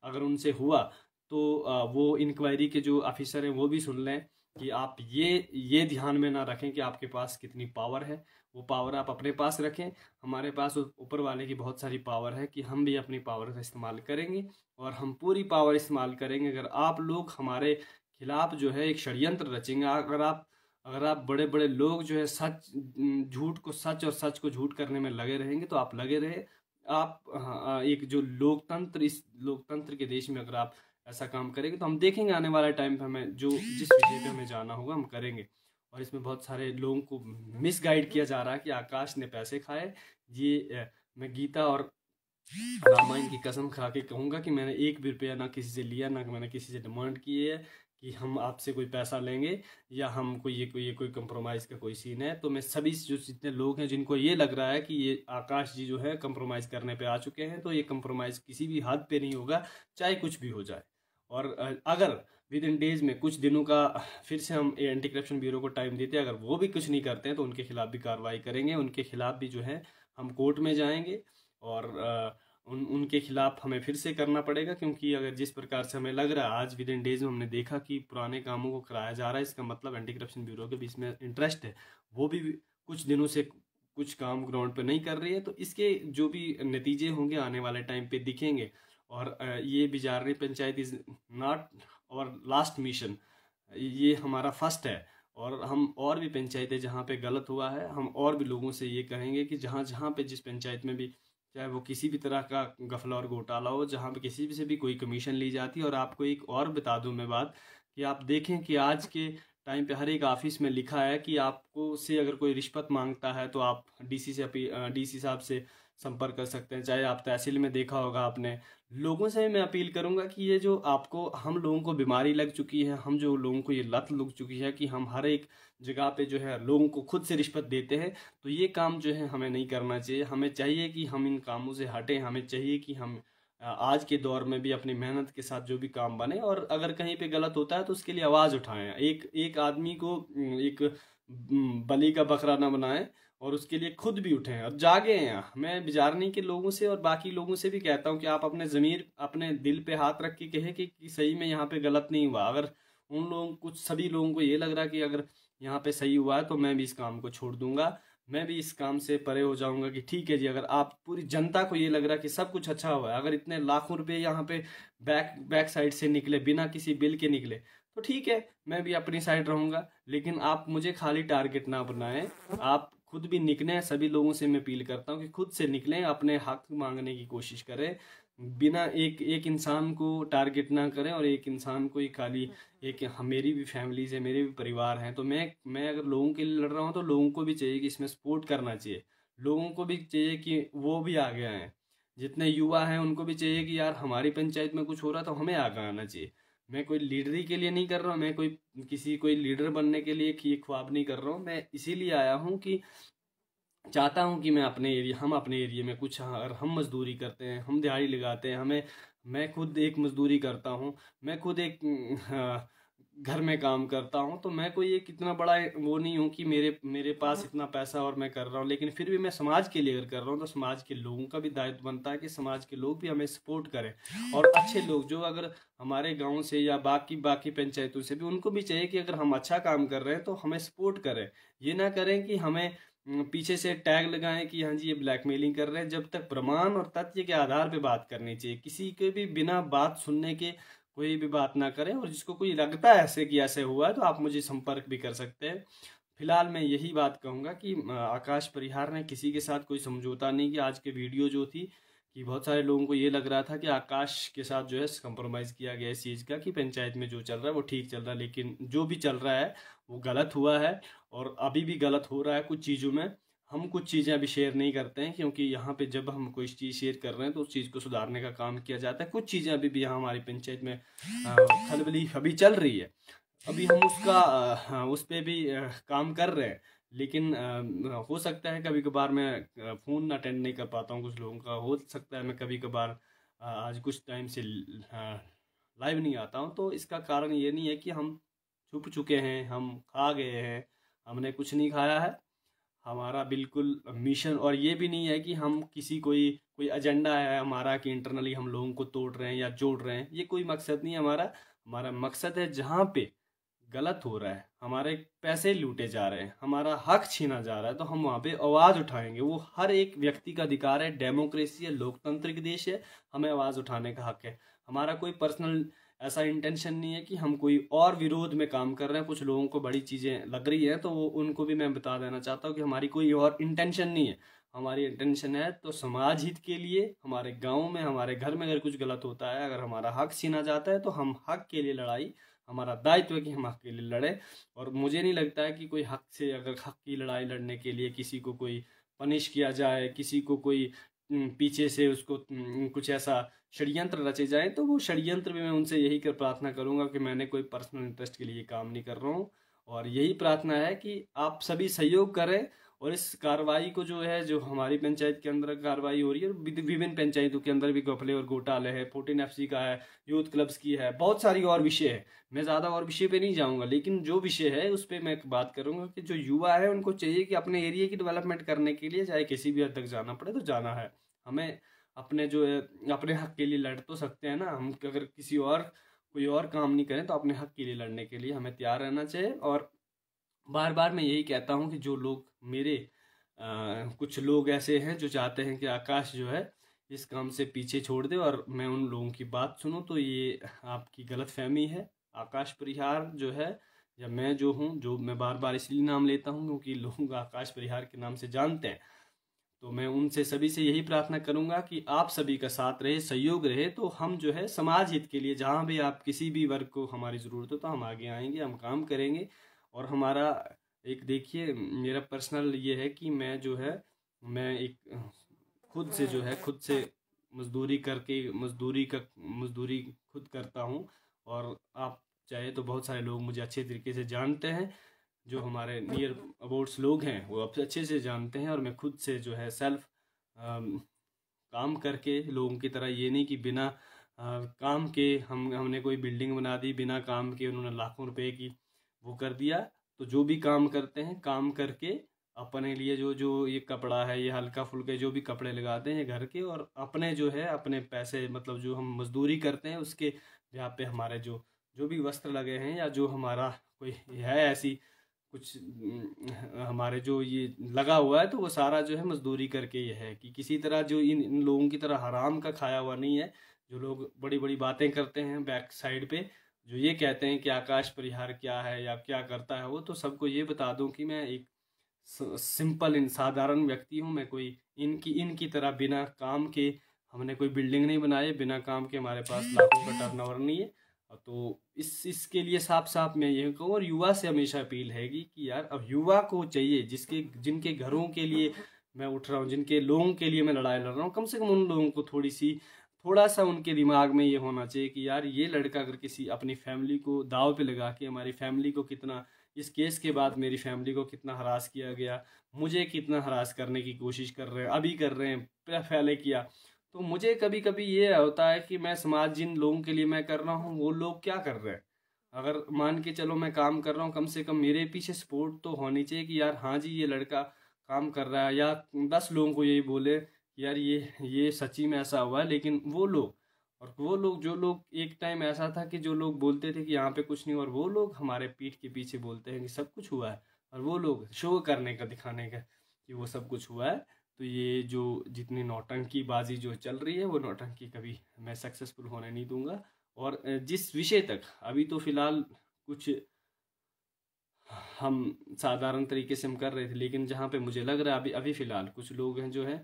अगर उनसे हुआ तो वो इंक्वायरी के जो ऑफिसर हैं वो भी सुन लें कि आप ये ये ध्यान में ना रखें कि आपके पास कितनी पावर है वो पावर आप अपने पास रखें हमारे पास ऊपर वाले की बहुत सारी पावर है कि हम भी अपनी पावर का इस्तेमाल करेंगे और हम पूरी पावर इस्तेमाल करेंगे अगर आप लोग हमारे खिलाफ जो है एक षडयंत्र रचेंगे अगर आप अगर आप बड़े बड़े लोग जो है सच झूठ को सच और सच को झूठ करने में लगे रहेंगे तो आप लगे रहे आप हाँ, एक जो लोकतंत्र इस लोकतंत्र के देश में अगर आप ऐसा काम करेंगे तो हम देखेंगे आने वाले टाइम पे हमें जो जिस विषय पे हमें जाना होगा हम करेंगे और इसमें बहुत सारे लोगों को मिसगाइड किया जा रहा है कि आकाश ने पैसे खाए ये मैं गीता और रामायण की कसम खा के कहूँगा कि मैंने एक भी रुपया ना किसी से लिया ना मैंने किसी से डिमांड की है कि हम आपसे कोई पैसा लेंगे या हम कोई ये कोई ये कोई कंप्रोमाइज़ का कोई सीन है तो मैं सभी जो जितने लोग हैं जिनको ये लग रहा है कि ये आकाश जी जो है कंप्रोमाइज़ करने पे आ चुके हैं तो ये कंप्रोमाइज़ किसी भी हद पे नहीं होगा चाहे कुछ भी हो जाए और अगर विद इन डेज में कुछ दिनों का फिर से हम एंटी करप्शन ब्यूरो को टाइम देते हैं अगर वो भी कुछ नहीं करते हैं तो उनके खिलाफ भी कार्रवाई करेंगे उनके खिलाफ भी जो है हम कोर्ट में जाएंगे और उन उनके खिलाफ हमें फिर से करना पड़ेगा क्योंकि अगर जिस प्रकार से हमें लग रहा है आज विद इन डेज में हमने देखा कि पुराने कामों को कराया जा रहा है इसका मतलब एंटी करप्शन ब्यूरो के बीच में इंटरेस्ट है वो भी कुछ दिनों से कुछ काम ग्राउंड पर नहीं कर रही है तो इसके जो भी नतीजे होंगे आने वाले टाइम पर दिखेंगे और ये Bijarni panchayat is not our last mission ये हमारा फर्स्ट है और हम और भी पंचायतें जहाँ पे गलत हुआ है हम और भी लोगों से ये कहेंगे कि जहाँ जहाँ पे जिस पंचायत में भी चाहे वो किसी भी तरह का गफला और घोटाला हो जहाँ पे किसी भी से भी कोई कमीशन ली जाती है और आपको एक और बता दूँ मैं बात कि आप देखें कि आज के टाइम पे हर एक ऑफिस में लिखा है कि आपको से अगर कोई रिश्वत मांगता है तो आप डी से अपील साहब से संपर्क कर सकते हैं चाहे आप तहसील में देखा होगा आपने लोगों से मैं अपील करूंगा कि ये जो आपको हम लोगों को बीमारी लग चुकी है हम जो लोगों को ये लत लग चुकी है कि हम हर एक जगह पे जो है लोगों को खुद से रिश्वत देते हैं तो ये काम जो है हमें नहीं करना चाहिए हमें चाहिए कि हम इन कामों से हटें हमें चाहिए कि हम आज के दौर में भी अपनी मेहनत के साथ जो भी काम बने और अगर कहीं पर गलत होता है तो उसके लिए आवाज़ उठाएँ एक एक आदमी को एक बली का बकरा ना बनाएं और उसके लिए खुद भी उठे हैं और जागे हैं मैं बिजारनी के लोगों से और बाकी लोगों से भी कहता हूँ कि आप अपने ज़मीर अपने दिल पे हाथ रख के कहें कि, कि सही में यहाँ पे गलत नहीं हुआ अगर उन लोगों कुछ सभी लोगों को ये लग रहा कि अगर यहाँ पे सही हुआ है तो मैं भी इस काम को छोड़ दूंगा मैं भी इस काम से परे हो जाऊंगा कि ठीक है जी अगर आप पूरी जनता को ये लग रहा कि सब कुछ अच्छा हुआ है अगर इतने लाखों रुपये यहाँ पर बैक बैक साइड से निकले बिना किसी बिल के निकले तो ठीक है मैं भी अपनी साइड रहूँगा लेकिन आप मुझे खाली टारगेट ना बनाएं आप खुद भी निकलें सभी लोगों से मैं अपील करता हूँ कि खुद से निकलें अपने हक मांगने की कोशिश करें बिना एक एक इंसान को टारगेट ना करें और एक इंसान को ही खाली एक मेरी भी फैमिलीज है मेरे भी परिवार हैं तो मैं मैं अगर लोगों के लिए लड़ रहा हूँ तो लोगों को भी चाहिए कि इसमें सपोर्ट करना चाहिए लोगों को भी चाहिए कि वो भी आगे आएँ जितने युवा हैं उनको भी चाहिए कि यार हमारी पंचायत में कुछ हो रहा तो हमें आगे आना चाहिए मैं कोई लीडरी के लिए नहीं कर रहा हूँ मैं कोई किसी कोई लीडर बनने के लिए ये ख्वाब नहीं कर रहा हूँ मैं इसीलिए आया हूँ कि चाहता हूँ कि मैं अपने एरिया हम अपने एरिया में कुछ हाँ, अगर हम मजदूरी करते हैं हम दिहाड़ी लगाते हैं हमें मैं खुद एक मजदूरी करता हूँ मैं खुद एक हाँ, घर में काम करता हूँ तो मैं कोई एक इतना बड़ा वो नहीं हूँ कि मेरे मेरे पास हाँ। इतना पैसा और मैं कर रहा हूँ लेकिन फिर भी मैं समाज के लिए अगर कर रहा हूँ तो समाज के लोगों का भी दायित्व बनता है कि समाज के लोग भी हमें सपोर्ट करें और अच्छे लोग जो अगर हमारे गांव से या बाकी बाकी पंचायतों से भी उनको भी चाहिए कि अगर हम अच्छा काम कर रहे हैं तो हमें सपोर्ट करें ये ना करें कि हमें पीछे से टैग लगाएं कि हाँ जी ये ब्लैकमेलिंग कर रहे हैं जब तक प्रमाण और तथ्य के आधार पर बात करनी चाहिए किसी के भी बिना बात सुनने के कोई भी बात ना करें और जिसको कोई लगता है ऐसे कि ऐसे हुआ है तो आप मुझे संपर्क भी कर सकते हैं फिलहाल मैं यही बात कहूँगा कि आकाश परिहार ने किसी के साथ कोई समझौता नहीं किया आज के वीडियो जो थी कि बहुत सारे लोगों को ये लग रहा था कि आकाश के साथ जो है कंप्रोमाइज़ किया गया इस चीज़ का कि पंचायत में जो चल रहा है वो ठीक चल रहा है लेकिन जो भी चल रहा है वो गलत हुआ है और अभी भी गलत हो रहा है कुछ चीज़ों में हम कुछ चीज़ें अभी शेयर नहीं करते हैं क्योंकि यहाँ पे जब हम कोई चीज़ शेयर कर रहे हैं तो उस चीज़ को सुधारने का काम किया जाता है कुछ चीज़ें अभी भी यहाँ हमारी पंचायत में खलबली अभी चल रही है अभी हम उसका उस पर भी काम कर रहे हैं लेकिन हो सकता है कभी कभार मैं फ़ोन अटेंड नहीं कर पाता हूँ कुछ लोगों का हो सकता है मैं कभी कभार आज कुछ टाइम से लाइव नहीं आता हूँ तो इसका कारण ये नहीं है कि हम छुप चुके हैं हम खा गए हैं हमने कुछ नहीं खाया है हमारा बिल्कुल मिशन और ये भी नहीं है कि हम किसी कोई कोई एजेंडा है हमारा कि इंटरनली हम लोगों को तोड़ रहे हैं या जोड़ रहे हैं ये कोई मकसद नहीं है हमारा हमारा मकसद है जहाँ पे गलत हो रहा है हमारे पैसे लूटे जा रहे हैं हमारा हक छीना जा रहा है तो हम वहाँ पे आवाज़ उठाएंगे वो हर एक व्यक्ति का अधिकार है डेमोक्रेसी है लोकतांत्रिक देश है हमें आवाज़ उठाने का हक है हमारा कोई पर्सनल ऐसा इंटेंशन नहीं है कि हम कोई और विरोध में काम कर रहे हैं कुछ लोगों को बड़ी चीज़ें लग रही हैं तो वो उनको भी मैं बता देना चाहता हूँ कि हमारी कोई और इंटेंशन नहीं है हमारी इंटेंशन है तो समाज हित के लिए हमारे गांव में हमारे घर में अगर कुछ गलत होता है अगर हमारा हक छीना जाता है तो हम हक के लिए लड़ाई हमारा दायित्व है कि हम हक के लिए लड़े और मुझे नहीं लगता है कि कोई हक से अगर हक की लड़ाई लड़ने के लिए किसी को कोई पनिश किया जाए किसी को कोई हम्म, पीछे से उसको हम्म, कुछ ऐसा षडयंत्र रचे जाएं तो वो षडयंत्र में मैं उनसे यही कर प्रार्थना करूंगा कि मैंने कोई पर्सनल इंटरेस्ट के लिए काम नहीं कर रहा हूँ और यही प्रार्थना है कि आप सभी सहयोग करें और इस कार्रवाई को जो है जो हमारी पंचायत के अंदर कार्रवाई हो रही है विभिन्न पंचायतों के अंदर भी गफले और घोटाले है फोर्टीन एफ का है यूथ क्लब्स की है बहुत सारी और विषय है मैं ज़्यादा और विषय पे नहीं जाऊँगा लेकिन जो विषय है उस पर मैं बात करूँगा कि जो युवा है उनको चाहिए कि अपने एरिए की डेवलपमेंट करने के लिए चाहे किसी भी हद तक जाना पड़े तो जाना है हमें अपने जो है अपने हक के लिए लड़ तो सकते हैं ना हम अगर किसी और कोई और काम नहीं करें तो अपने हक के लिए लड़ने के लिए हमें तैयार रहना चाहिए और बार बार मैं यही कहता हूँ कि जो लोग मेरे आ, कुछ लोग ऐसे हैं जो चाहते हैं कि आकाश जो है इस काम से पीछे छोड़ दे और मैं उन लोगों की बात सुनूँ तो ये आपकी गलत फहमी है आकाश परिहार जो है या मैं जो हूँ जो मैं बार बार इसलिए नाम लेता हूँ क्योंकि लोग आकाश परिहार के नाम से जानते हैं तो मैं उनसे सभी से यही प्रार्थना करूंगा कि आप सभी का साथ रहे सहयोग रहे तो हम जो है समाज हित के लिए जहाँ भी आप किसी भी वर्ग को हमारी ज़रूरत हो तो हम आगे आएंगे हम काम करेंगे और हमारा एक देखिए मेरा पर्सनल ये है कि मैं जो है मैं एक खुद से जो है खुद से मजदूरी करके मजदूरी का मजदूरी खुद करता हूँ और आप चाहे तो बहुत सारे लोग मुझे अच्छे तरीके से जानते हैं जो हमारे नियर अबाउट्स लोग हैं वो अब अच्छे से जानते हैं और मैं खुद से जो है सेल्फ um, काम करके लोगों की तरह ये नहीं कि बिना आ, uh, काम के हम हमने कोई बिल्डिंग बना दी बिना काम के उन्होंने लाखों रुपए की वो कर दिया तो जो भी काम करते हैं काम करके अपने लिए जो जो ये कपड़ा है ये हल्का फुल्के जो भी कपड़े लगाते हैं घर के और अपने जो है अपने पैसे मतलब जो हम मजदूरी करते हैं उसके यहाँ पे हमारे जो जो भी वस्त्र लगे हैं या जो हमारा कोई है ऐसी कुछ हम्म, हमारे जो ये लगा हुआ है तो वो सारा जो है मजदूरी करके ये है कि किसी तरह जो इन इन लोगों की तरह हराम का खाया हुआ नहीं है जो लोग बड़ी बड़ी बातें करते हैं बैक साइड पे जो ये कहते हैं कि आकाश परिहार क्या है या क्या करता है वो तो सबको ये बता दूं कि मैं एक सिंपल इन साधारण व्यक्ति हूँ मैं कोई इनकी इनकी तरह बिना काम के हमने कोई बिल्डिंग नहीं बनाई बिना काम के हमारे पास लाखों का टर्न नहीं है तो इस इसके लिए साफ साफ मैं ये कहूँ और युवा से हमेशा अपील हैगी कि यार अब युवा को चाहिए जिसके जिनके घरों के लिए मैं उठ रहा हूँ जिनके लोगों के लिए मैं लड़ाई लड़ रहा हूँ कम से कम उन लोगों को थोड़ी सी थोड़ा सा उनके दिमाग में ये होना चाहिए कि यार ये लड़का अगर किसी अपनी फैमिली को दाव पे लगा के हमारी फैमिली को कितना इस केस के बाद मेरी फैमिली को कितना हरास किया गया मुझे कितना हरास करने की कोशिश कर रहे हैं अभी कर रहे हैं पहले किया तो मुझे कभी कभी ये होता है कि मैं समाज जिन लोगों के लिए मैं कर रहा हूँ वो लोग क्या कर रहे हैं अगर मान के चलो मैं काम कर रहा हूँ कम से कम मेरे पीछे सपोर्ट तो होनी चाहिए कि यार हाँ जी ये लड़का काम कर रहा है या दस लोगों को यही बोले यार ये ये सची में ऐसा हुआ है लेकिन वो लोग और वो लोग जो लोग एक टाइम ऐसा था कि जो लोग बोलते थे कि यहाँ पे कुछ नहीं और वो लोग हमारे पीठ के पीछे बोलते हैं कि सब कुछ हुआ है और वो लोग शो करने का दिखाने का कि वो सब कुछ हुआ है तो ये जो जितनी नौटंकी बाजी जो चल रही है वो नौटंकी कभी मैं सक्सेसफुल होने नहीं दूंगा और जिस विषय तक अभी तो फिलहाल कुछ हम साधारण तरीके से हम कर रहे थे लेकिन जहाँ पे मुझे लग रहा है अभी अभी फ़िलहाल कुछ लोग हैं जो है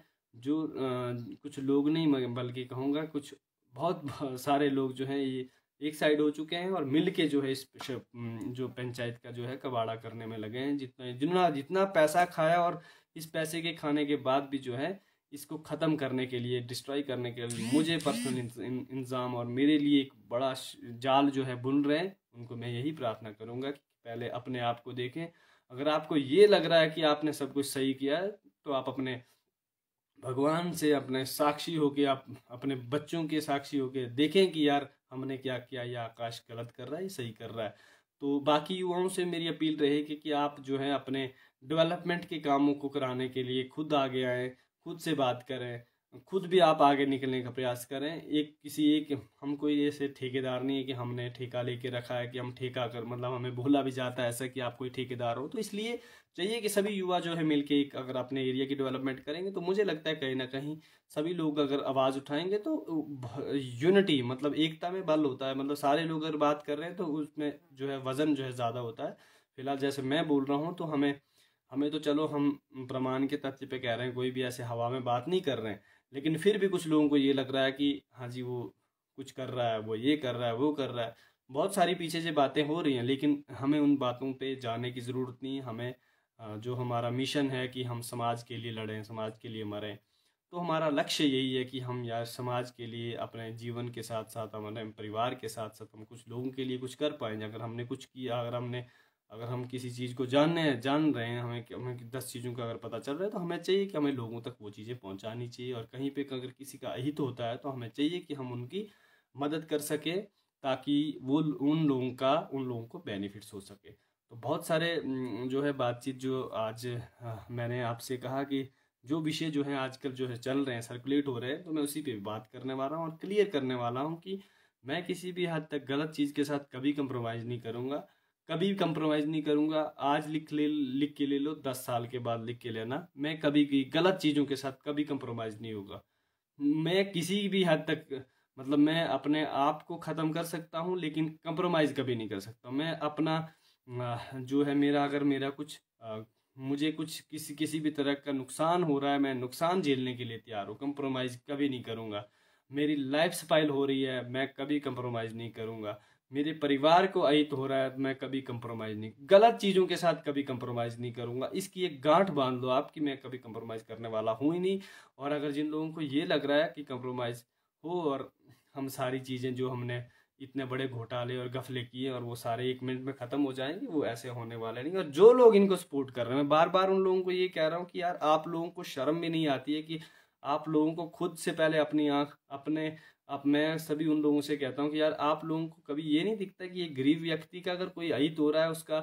जो आ, कुछ लोग नहीं बल्कि कहूँगा कुछ बहुत, बहुत सारे लोग जो हैं ये एक साइड हो चुके हैं और मिल के जो है इस जो पंचायत का जो है कबाड़ा करने में लगे हैं जितना जितना जितना पैसा खाया और इस पैसे के खाने के बाद भी जो है इसको ख़त्म करने के लिए डिस्ट्रॉय करने के लिए मुझे पर्सनल इंजाम और मेरे लिए एक बड़ा जाल जो है बुन रहे हैं उनको मैं यही प्रार्थना करूँगा कि पहले अपने आप को देखें अगर आपको ये लग रहा है कि आपने सब कुछ सही किया है तो आप अपने भगवान से अपने साक्षी होके आप अपने बच्चों के साक्षी होके देखें कि यार हमने क्या किया या आकाश गलत कर रहा है सही कर रहा है तो बाकी युवाओं से मेरी अपील रहेगी कि, कि आप जो है अपने डेवलपमेंट के कामों को कराने के लिए खुद आगे आएँ खुद से बात करें खुद भी आप आगे निकलने का प्रयास करें एक किसी एक हम कोई ऐसे ठेकेदार नहीं है कि हमने ठेका लेके रखा है कि हम ठेका कर मतलब हमें बोला भी जाता है ऐसा कि आप कोई ठेकेदार हो तो इसलिए चाहिए कि सभी युवा जो है मिलके एक अगर अपने एरिया की डेवलपमेंट करेंगे तो मुझे लगता है कहीं ना कहीं सभी लोग अगर आवाज़ उठाएंगे तो यूनिटी मतलब एकता में बल होता है मतलब सारे लोग अगर बात कर रहे हैं तो उसमें जो है वज़न जो है ज़्यादा होता है फिलहाल जैसे मैं बोल रहा हूँ तो हमें हमें तो चलो हम प्रमाण के तथ्य पे कह रहे हैं कोई भी ऐसे हवा में बात नहीं कर रहे हैं लेकिन फिर भी कुछ लोगों को ये लग रहा है कि हाँ जी वो कुछ कर रहा है वो ये कर रहा है वो कर रहा है बहुत सारी पीछे से बातें हो रही हैं लेकिन हमें उन बातों पे जाने की ज़रूरत नहीं हमें जो हमारा मिशन है कि हम समाज के लिए लड़ें समाज के लिए मरें तो हमारा लक्ष्य यही है कि हम यार समाज के लिए अपने जीवन के साथ साथ हमारे परिवार के साथ साथ हम कुछ लोगों के लिए कुछ कर पाएँ अगर हमने कुछ किया अगर हमने अगर हम किसी चीज़ को जानने जान रहे हैं हमें हमें दस चीज़ों का अगर पता चल रहा है तो हमें चाहिए कि हमें लोगों तक वो चीज़ें पहुंचानी चाहिए और कहीं पे अगर किसी का अहित होता है तो हमें चाहिए कि हम उनकी मदद कर सकें ताकि वो उन लोगों का उन लोगों को बेनिफिट्स हो सके तो बहुत सारे जो है बातचीत जो आज हाँ, मैंने आपसे कहा कि जो विषय जो है आजकल जो है चल रहे हैं सर्कुलेट हो रहे हैं तो मैं उसी पर बात करने वाला हूँ और क्लियर करने वाला हूँ कि मैं किसी भी हद तक गलत चीज़ के साथ कभी कंप्रोमाइज़ नहीं करूँगा कभी भी कंप्रोमाइज नहीं करूंगा आज लिख ले लिख के ले लो दस साल के बाद लिख के लेना मैं कभी की गलत चीज़ों के साथ कभी कंप्रोमाइज नहीं होगा मैं किसी भी हद तक मतलब मैं अपने आप को ख़त्म कर सकता हूँ लेकिन कंप्रोमाइज़ कभी नहीं कर सकता मैं अपना जो है मेरा अगर मेरा कुछ मुझे कुछ किसी किसी भी तरह का नुकसान हो रहा है मैं नुकसान झेलने के लिए तैयार हूँ कंप्रोमाइज़ कभी नहीं करूँगा मेरी लाइफ स्पाइल हो रही है मैं कभी कंप्रोमाइज़ नहीं करूँगा मेरे परिवार को अहित हो रहा है तो मैं कभी कंप्रोमाइज़ नहीं गलत चीज़ों के साथ कभी कंप्रोमाइज़ नहीं करूँगा इसकी एक गांठ बांध लो आप कि मैं कभी कंप्रोमाइज़ करने वाला हूँ ही नहीं और अगर जिन लोगों को ये लग रहा है कि कंप्रोमाइज़ हो और हम सारी चीज़ें जो हमने इतने बड़े घोटाले और गफले किए और वो सारे एक मिनट में ख़त्म हो जाएंगे वो ऐसे होने वाले नहीं और जो लोग इनको सपोर्ट कर रहे हैं मैं बार बार उन लोगों को ये कह रहा हूँ कि यार आप लोगों को शर्म भी नहीं आती है कि आप लोगों को खुद से पहले अपनी आँख अपने अब मैं सभी उन लोगों से कहता हूँ कि यार आप लोगों को कभी ये नहीं दिखता कि एक गरीब व्यक्ति का अगर कोई अहित हो रहा है उसका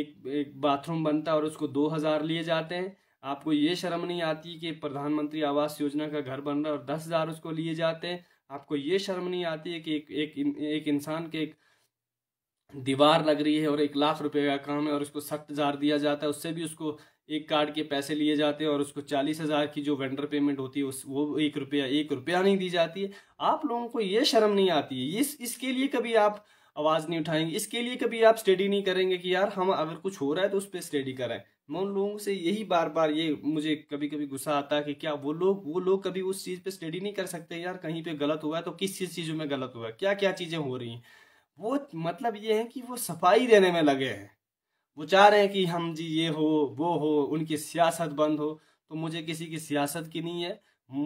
एक एक बाथरूम बनता है और उसको दो हज़ार लिए जाते हैं आपको ये शर्म नहीं आती कि प्रधानमंत्री आवास योजना का घर बन रहा है और दस हज़ार उसको लिए जाते हैं आपको ये शर्म नहीं आती है कि एक एक एक इंसान के एक दीवार लग रही है और एक लाख रुपए का काम है और उसको सख्त जार दिया जाता है उससे भी उसको एक कार्ड के पैसे लिए जाते हैं और उसको चालीस हज़ार की जो वेंडर पेमेंट होती है उस वो एक रुपया एक रुपया नहीं दी जाती है आप लोगों को ये शर्म नहीं आती है इस इसके लिए कभी आप आवाज़ नहीं उठाएंगे इसके लिए कभी आप स्टडी नहीं करेंगे कि यार हम अगर कुछ हो रहा है तो उस पर स्टडी करें मैं उन लोगों से यही बार बार ये मुझे कभी कभी गुस्सा आता है कि क्या वो लोग वो लोग कभी उस चीज़ पर स्टडी नहीं कर सकते यार कहीं पर गलत हुआ है तो किस किस चीज़ों में गलत हुआ है क्या क्या चीज़ें हो रही हैं वो मतलब ये है कि वो सफाई देने में लगे हैं वो चाह रहे हैं कि हम जी ये हो वो हो उनकी सियासत बंद हो तो मुझे किसी की सियासत की नहीं है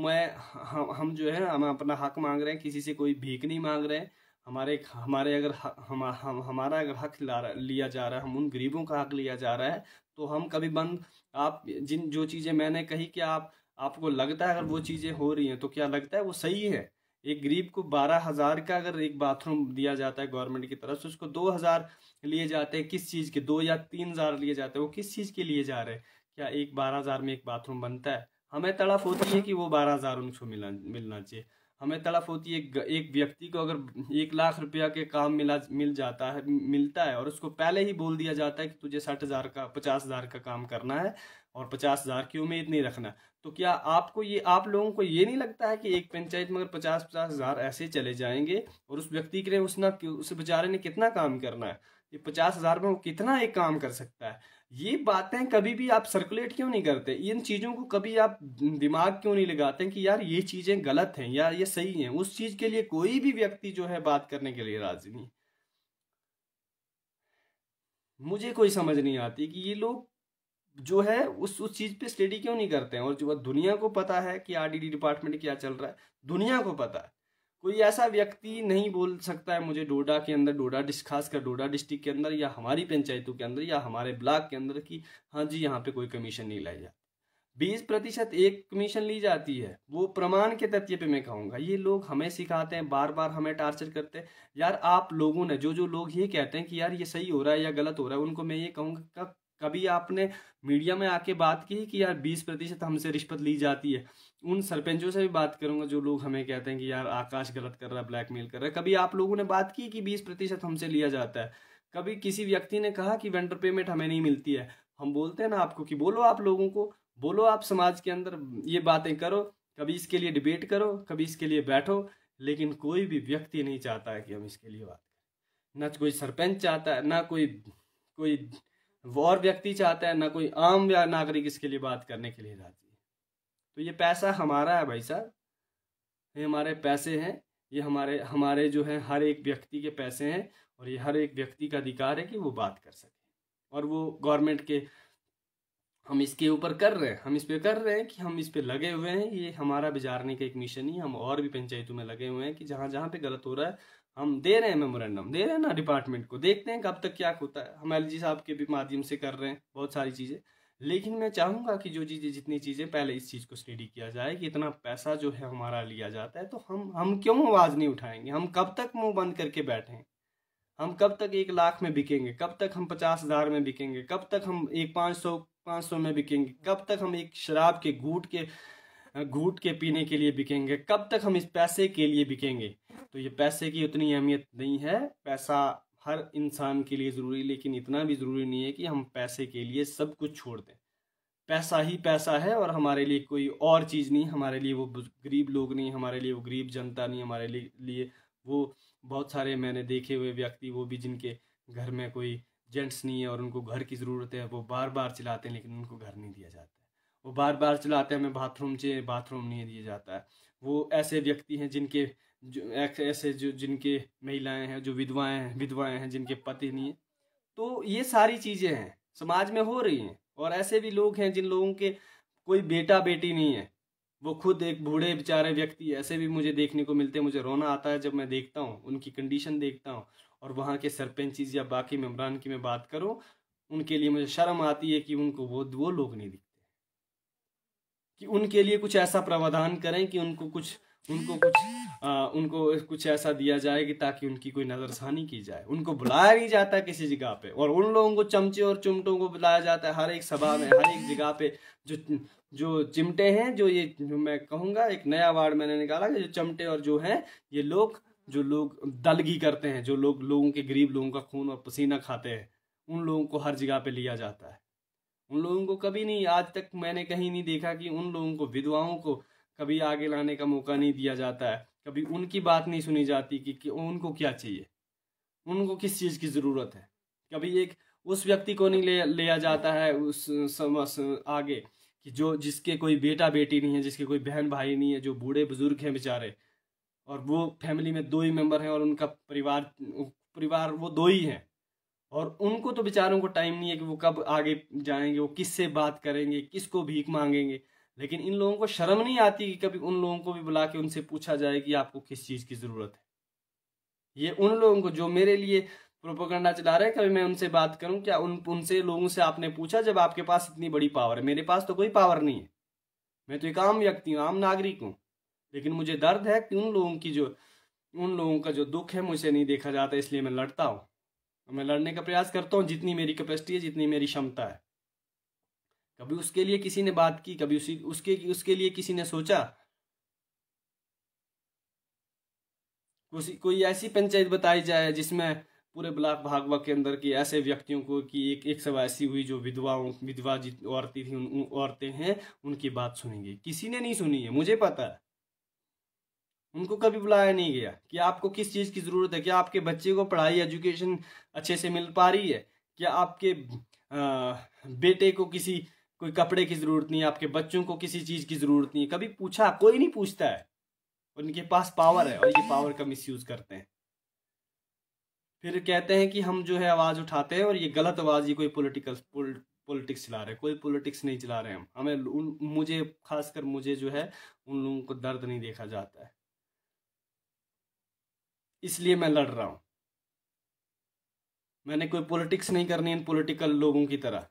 मैं हम हम जो है हम अपना हक मांग रहे हैं किसी से कोई भीख नहीं मांग रहे हैं हमारे हमारे अगर हम, हम हमारा अगर हक ला लिया जा रहा है हम उन गरीबों का हक लिया जा रहा है तो हम कभी बंद आप जिन जो चीज़ें मैंने कही कि आप आपको लगता है अगर वो चीज़ें हो रही हैं तो क्या लगता है वो सही है एक गरीब को बारह हज़ार का अगर एक बाथरूम दिया जाता है गवर्नमेंट की तरफ से उसको दो हज़ार लिए जाते हैं किस चीज़ के दो या तीन हज़ार लिए जाते हैं वो किस चीज़ के लिए जा रहे हैं क्या एक बारह हज़ार में एक बाथरूम बनता है हमें तड़फ होती है कि वो बारह हज़ार उनको मिलना मिलना चाहिए हमें तड़फ होती है एक व्यक्ति को अगर एक लाख रुपया के काम मिला मिल जाता है मिलता है और उसको पहले ही बोल दिया जाता है कि तुझे साठ हज़ार का पचास हज़ार का काम करना है और पचास हज़ार की उम्मीद नहीं रखना तो क्या आपको ये आप लोगों को ये नहीं लगता है कि एक पंचायत में अगर पचास पचास हज़ार ऐसे चले जाएंगे और उस व्यक्ति के लिए उसना उस बेचारे ने कितना काम करना है ये पचास हजार में वो कितना एक काम कर सकता है ये बातें कभी भी आप सर्कुलेट क्यों नहीं करते इन चीज़ों को कभी आप दिमाग क्यों नहीं लगाते कि यार ये चीज़ें गलत हैं या ये सही हैं उस चीज़ के लिए कोई भी व्यक्ति जो है बात करने के लिए राजी नहीं मुझे कोई समझ नहीं आती कि ये लोग जो है उस उस चीज़ पे स्टडी क्यों नहीं करते हैं और जो दुनिया को पता है कि आरडीडी डिपार्टमेंट क्या चल रहा है दुनिया को पता है कोई ऐसा व्यक्ति नहीं बोल सकता है मुझे डोडा के अंदर डोडा डिस्ट खासकर डोडा डिस्ट्रिक्ट के अंदर या हमारी पंचायतों के अंदर या हमारे ब्लॉक के अंदर कि हाँ जी यहाँ पे कोई कमीशन नहीं लाई जाती बीस प्रतिशत एक कमीशन ली जाती है वो प्रमाण के तथ्य पे मैं कहूँगा ये लोग हमें सिखाते हैं बार बार हमें टार्चर करते हैं यार आप लोगों ने जो जो लोग ये कहते हैं कि यार ये सही हो रहा है या गलत हो रहा है उनको मैं ये कहूँगा कब कभी आपने मीडिया में आके बात की कि यार बीस प्रतिशत हमसे रिश्वत ली जाती है उन सरपंचों से भी बात करूंगा जो लोग हमें कहते हैं कि यार आकाश गलत कर रहा है ब्लैकमेल कर रहा है कभी आप लोगों ने बात की कि बीस प्रतिशत हमसे लिया जाता है कभी किसी व्यक्ति ने कहा कि वेंडर पेमेंट हमें नहीं मिलती है हम बोलते हैं ना आपको कि बोलो आप लोगों को बोलो आप समाज के अंदर ये बातें करो कभी इसके लिए डिबेट करो कभी इसके लिए बैठो लेकिन कोई भी व्यक्ति नहीं चाहता है कि हम इसके लिए बात करें ना कोई सरपंच चाहता है ना कोई कोई और व्यक्ति चाहता है ना कोई आम नागरिक इसके लिए बात करने के लिए है तो ये पैसा हमारा है भाई साहब ये हमारे पैसे हैं ये हमारे हमारे जो है हर एक व्यक्ति के पैसे हैं और ये हर एक व्यक्ति का अधिकार है कि वो बात कर सके और वो गवर्नमेंट के हम इसके ऊपर कर रहे हैं हम इस पर कर रहे हैं कि हम इस पर लगे हुए हैं ये हमारा बिजारने का एक मिशन ही हम और भी पंचायतों में लगे हुए हैं कि जहाँ जहाँ पे गलत हो रहा है हम दे रहे हैं मेमोरेंडम दे रहे हैं ना डिपार्टमेंट को देखते हैं कब तक क्या होता है हम एल साहब के भी माध्यम से कर रहे हैं बहुत सारी चीज़ें लेकिन मैं चाहूँगा कि जो चीज़ें जितनी चीज़ें पहले इस चीज़ को स्टडी किया जाए कि इतना पैसा जो है हमारा लिया जाता है तो हम हम क्यों आवाज़ नहीं उठाएंगे हम कब तक मुंह बंद करके बैठे हम कब तक एक लाख में बिकेंगे कब तक हम पचास हज़ार में बिकेंगे कब तक हम एक पाँच सौ पाँच सौ में बिकेंगे कब तक हम एक शराब के घूट के घूट के पीने के लिए बिकेंगे कब तक हम इस पैसे के लिए बिकेंगे तो ये पैसे की उतनी अहमियत नहीं है पैसा हर इंसान के लिए ज़रूरी लेकिन इतना भी ज़रूरी नहीं है कि हम पैसे के लिए सब कुछ छोड़ दें पैसा ही पैसा है और हमारे लिए कोई और चीज़ नहीं हमारे लिए वो गरीब लोग नहीं हमारे लिए वो गरीब जनता नहीं हमारे लिए वो बहुत सारे मैंने देखे हुए व्यक्ति वो भी जिनके घर में कोई जेंट्स नहीं है और उनको घर की ज़रूरत है वो बार बार चलाते हैं लेकिन उनको घर नहीं दिया जाता है वो बार बार चलाते हैं हमें बाथरूम चाहिए बाथरूम नहीं दिया जाता है वो ऐसे व्यक्ति हैं जिनके जो ऐसे जो जिनके महिलाएं हैं जो विधवाएं हैं विधवाएं हैं जिनके पति नहीं है तो ये सारी चीज़ें हैं समाज में हो रही हैं और ऐसे भी लोग हैं जिन लोगों के कोई बेटा बेटी नहीं है वो खुद एक बूढ़े बेचारे व्यक्ति ऐसे भी मुझे देखने को मिलते हैं मुझे रोना आता है जब मैं देखता हूँ उनकी कंडीशन देखता हूँ और वहाँ के सरपंच या बाकी मेम्बरान की मैं बात करूँ उनके लिए मुझे शर्म आती है कि उनको वो वो लोग नहीं दिखते कि उनके लिए कुछ ऐसा प्रावधान करें कि उनको कुछ उनको कुछ आ, उनको कुछ ऐसा दिया जाए कि ताकि उनकी कोई नज़रसानी की जाए उनको बुलाया नहीं जाता किसी जगह पे और उन लोगों को चमचे और चुमटों को बुलाया जाता है हर एक सभा में हर एक जगह पे जो जो चिमटे हैं जो ये जो मैं कहूँगा एक नया वार्ड मैंने निकाला कि जो चमटे और जो हैं ये लोग जो लोग दलगी करते हैं जो लोग लोगों के गरीब लोगों का खून और पसीना खाते हैं उन लोगों को हर जगह पे लिया जाता है उन लोगों को कभी नहीं आज तक मैंने कहीं नहीं देखा कि उन लोगों को विधवाओं को कभी आगे लाने का मौका नहीं दिया जाता है कभी उनकी बात नहीं सुनी जाती कि, कि उनको क्या चाहिए उनको किस चीज़ की ज़रूरत है कभी एक उस व्यक्ति को नहीं ले लिया जाता है उस समस आगे कि जो जिसके कोई बेटा बेटी नहीं है जिसके कोई बहन भाई नहीं है जो बूढ़े बुजुर्ग हैं बेचारे और वो फैमिली में दो ही मेंबर हैं और उनका परिवार परिवार वो दो ही हैं और उनको तो बेचारों को टाइम नहीं है कि वो कब आगे जाएंगे वो किससे बात करेंगे किसको भीख मांगेंगे लेकिन इन लोगों को शर्म नहीं आती कि कभी उन लोगों को भी बुला के उनसे पूछा जाए कि आपको किस चीज़ की ज़रूरत है ये उन लोगों को जो मेरे लिए प्रोपोगंडा चला रहे हैं कभी मैं उनसे बात करूं क्या उन उनसे लोगों से आपने पूछा जब आपके पास इतनी बड़ी पावर है मेरे पास तो कोई पावर नहीं है मैं तो एक आम व्यक्ति हूँ आम नागरिक हूँ लेकिन मुझे दर्द है कि उन लोगों की जो उन लोगों का जो दुख है मुझे नहीं देखा जाता इसलिए मैं लड़ता हूँ मैं लड़ने का प्रयास करता हूँ जितनी मेरी कैपेसिटी है जितनी मेरी क्षमता है कभी उसके लिए किसी ने बात की कभी उसी उसके उसके लिए किसी ने सोचा कोई ऐसी पंचायत बताई जाए जिसमें पूरे ब्लॉक भागवा के अंदर की ऐसे व्यक्तियों को कि एक एक सब ऐसी हुई जो विधवाओं विधवा जित औरतें थी औरतें हैं उनकी बात सुनेंगे किसी ने नहीं सुनी है मुझे पता है उनको कभी बुलाया नहीं गया कि आपको किस चीज़ की ज़रूरत है क्या आपके बच्चे को पढ़ाई एजुकेशन अच्छे से मिल पा रही है क्या आपके आ, बेटे को किसी कोई कपड़े की ज़रूरत नहीं है आपके बच्चों को किसी चीज़ की ज़रूरत नहीं कभी पूछा कोई नहीं पूछता है उनके पास पावर है और ये पावर का मिस यूज़ करते हैं फिर कहते हैं कि हम जो है आवाज़ उठाते हैं और ये गलत आवाज़ ये कोई पोलिटिकल पॉलिटिक्स चला रहे हैं कोई पोलिटिक्स नहीं चला रहे हम हमें उन मुझे खासकर मुझे जो है उन लोगों को दर्द नहीं देखा जाता है इसलिए मैं लड़ रहा हूं मैंने कोई पॉलिटिक्स नहीं करनी इन पॉलिटिकल लोगों की तरह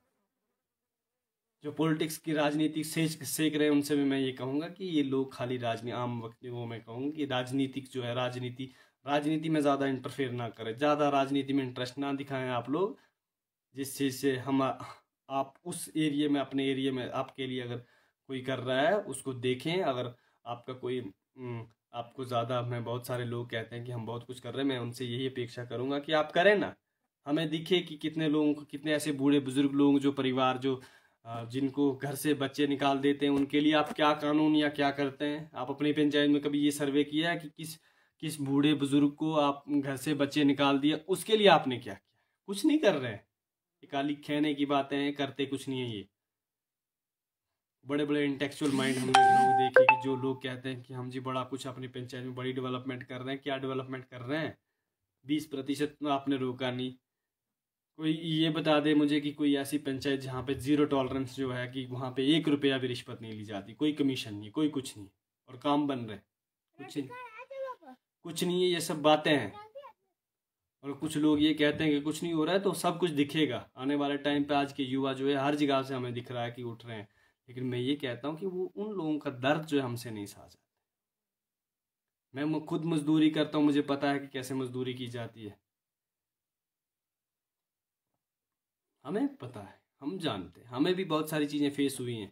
जो पॉलिटिक्स की राजनीति सेक सेक रहे उनसे भी मैं ये कहूँगा कि ये लोग खाली राजनीति आम वक्त वो मैं कहूँगा कि राजनीतिक जो है राजनीति राजनीति में ज़्यादा इंटरफेयर ना करें ज़्यादा राजनीति में इंटरेस्ट ना दिखाएं आप लोग जिस चीज़ से हम आप उस एरिए में अपने एरिए में आपके लिए अगर कोई कर रहा है उसको देखें अगर आपका कोई हम्म, आपको ज़्यादा मैं बहुत सारे लोग कहते हैं कि हम बहुत कुछ कर रहे हैं मैं उनसे यही अपेक्षा करूँगा कि आप करें ना हमें दिखे कि कितने लोगों को कितने ऐसे बूढ़े बुजुर्ग लोग जो परिवार जो जिनको घर से बच्चे निकाल देते हैं उनके लिए आप क्या कानून या क्या करते हैं आप अपनी पंचायत में कभी ये सर्वे किया है कि किस किस बूढ़े बुजुर्ग को आप घर से बच्चे निकाल दिए उसके लिए आपने क्या किया कुछ नहीं कर रहे हैं ये काली खेने की बातें हैं करते कुछ नहीं है ये बड़े बड़े इंटेक्चुअल माइंड हमने लोग देखे कि जो लोग कहते हैं कि हम जी बड़ा कुछ अपनी पंचायत में बड़ी डेवलपमेंट कर रहे हैं क्या डेवलपमेंट कर रहे हैं बीस प्रतिशत आपने रोका नहीं कोई ये बता दे मुझे कि कोई ऐसी पंचायत जहाँ पे जीरो टॉलरेंस जो है कि वहाँ पे एक रुपया भी रिश्वत नहीं ली जाती कोई कमीशन नहीं कोई कुछ नहीं और काम बन रहे कुछ नहीं कुछ नहीं है ये सब बातें हैं और कुछ लोग ये कहते हैं कि कुछ नहीं हो रहा है तो सब कुछ दिखेगा आने वाले टाइम पे आज के युवा जो है हर जगह से हमें दिख रहा है कि उठ रहे हैं लेकिन मैं ये कहता हूँ कि वो उन लोगों का दर्द जो है हमसे नहीं सहा जाता मैं खुद मजदूरी करता हूँ मुझे पता है कि कैसे मजदूरी की जाती है हमें पता है हम जानते हैं हमें भी बहुत सारी चीज़ें फेस हुई हैं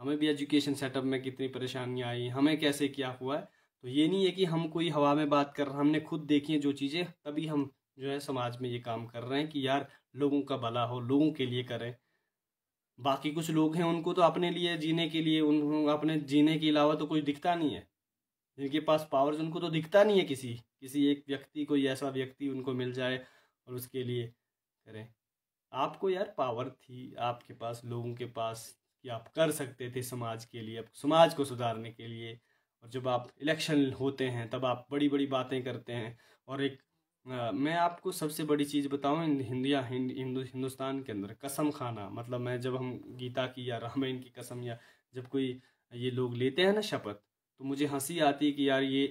हमें भी एजुकेशन सेटअप में कितनी परेशानियाँ आई हमें कैसे क्या हुआ है तो ये नहीं है कि हम कोई हवा में बात कर रहे हैं हमने खुद देखी है जो चीज़ें तभी हम जो है समाज में ये काम कर रहे हैं कि यार लोगों का भला हो लोगों के लिए करें बाकी कुछ लोग हैं उनको तो अपने लिए जीने के लिए उन अपने जीने के अलावा तो कुछ दिखता नहीं है जिनके पास पावर्स उनको तो दिखता नहीं है किसी किसी एक व्यक्ति कोई ऐसा व्यक्ति उनको मिल जाए और उसके लिए करें आपको यार पावर थी आपके पास लोगों के पास कि आप कर सकते थे समाज के लिए समाज को सुधारने के लिए और जब आप इलेक्शन होते हैं तब आप बड़ी बड़ी बातें करते हैं और एक आ, मैं आपको सबसे बड़ी चीज़ बताऊँ हिंदिया हिंद, हिंदुस्तान के अंदर कसम खाना मतलब मैं जब हम गीता की या रामायण की कसम या जब कोई ये लोग लेते हैं ना शपथ तो मुझे हंसी आती है कि यार ये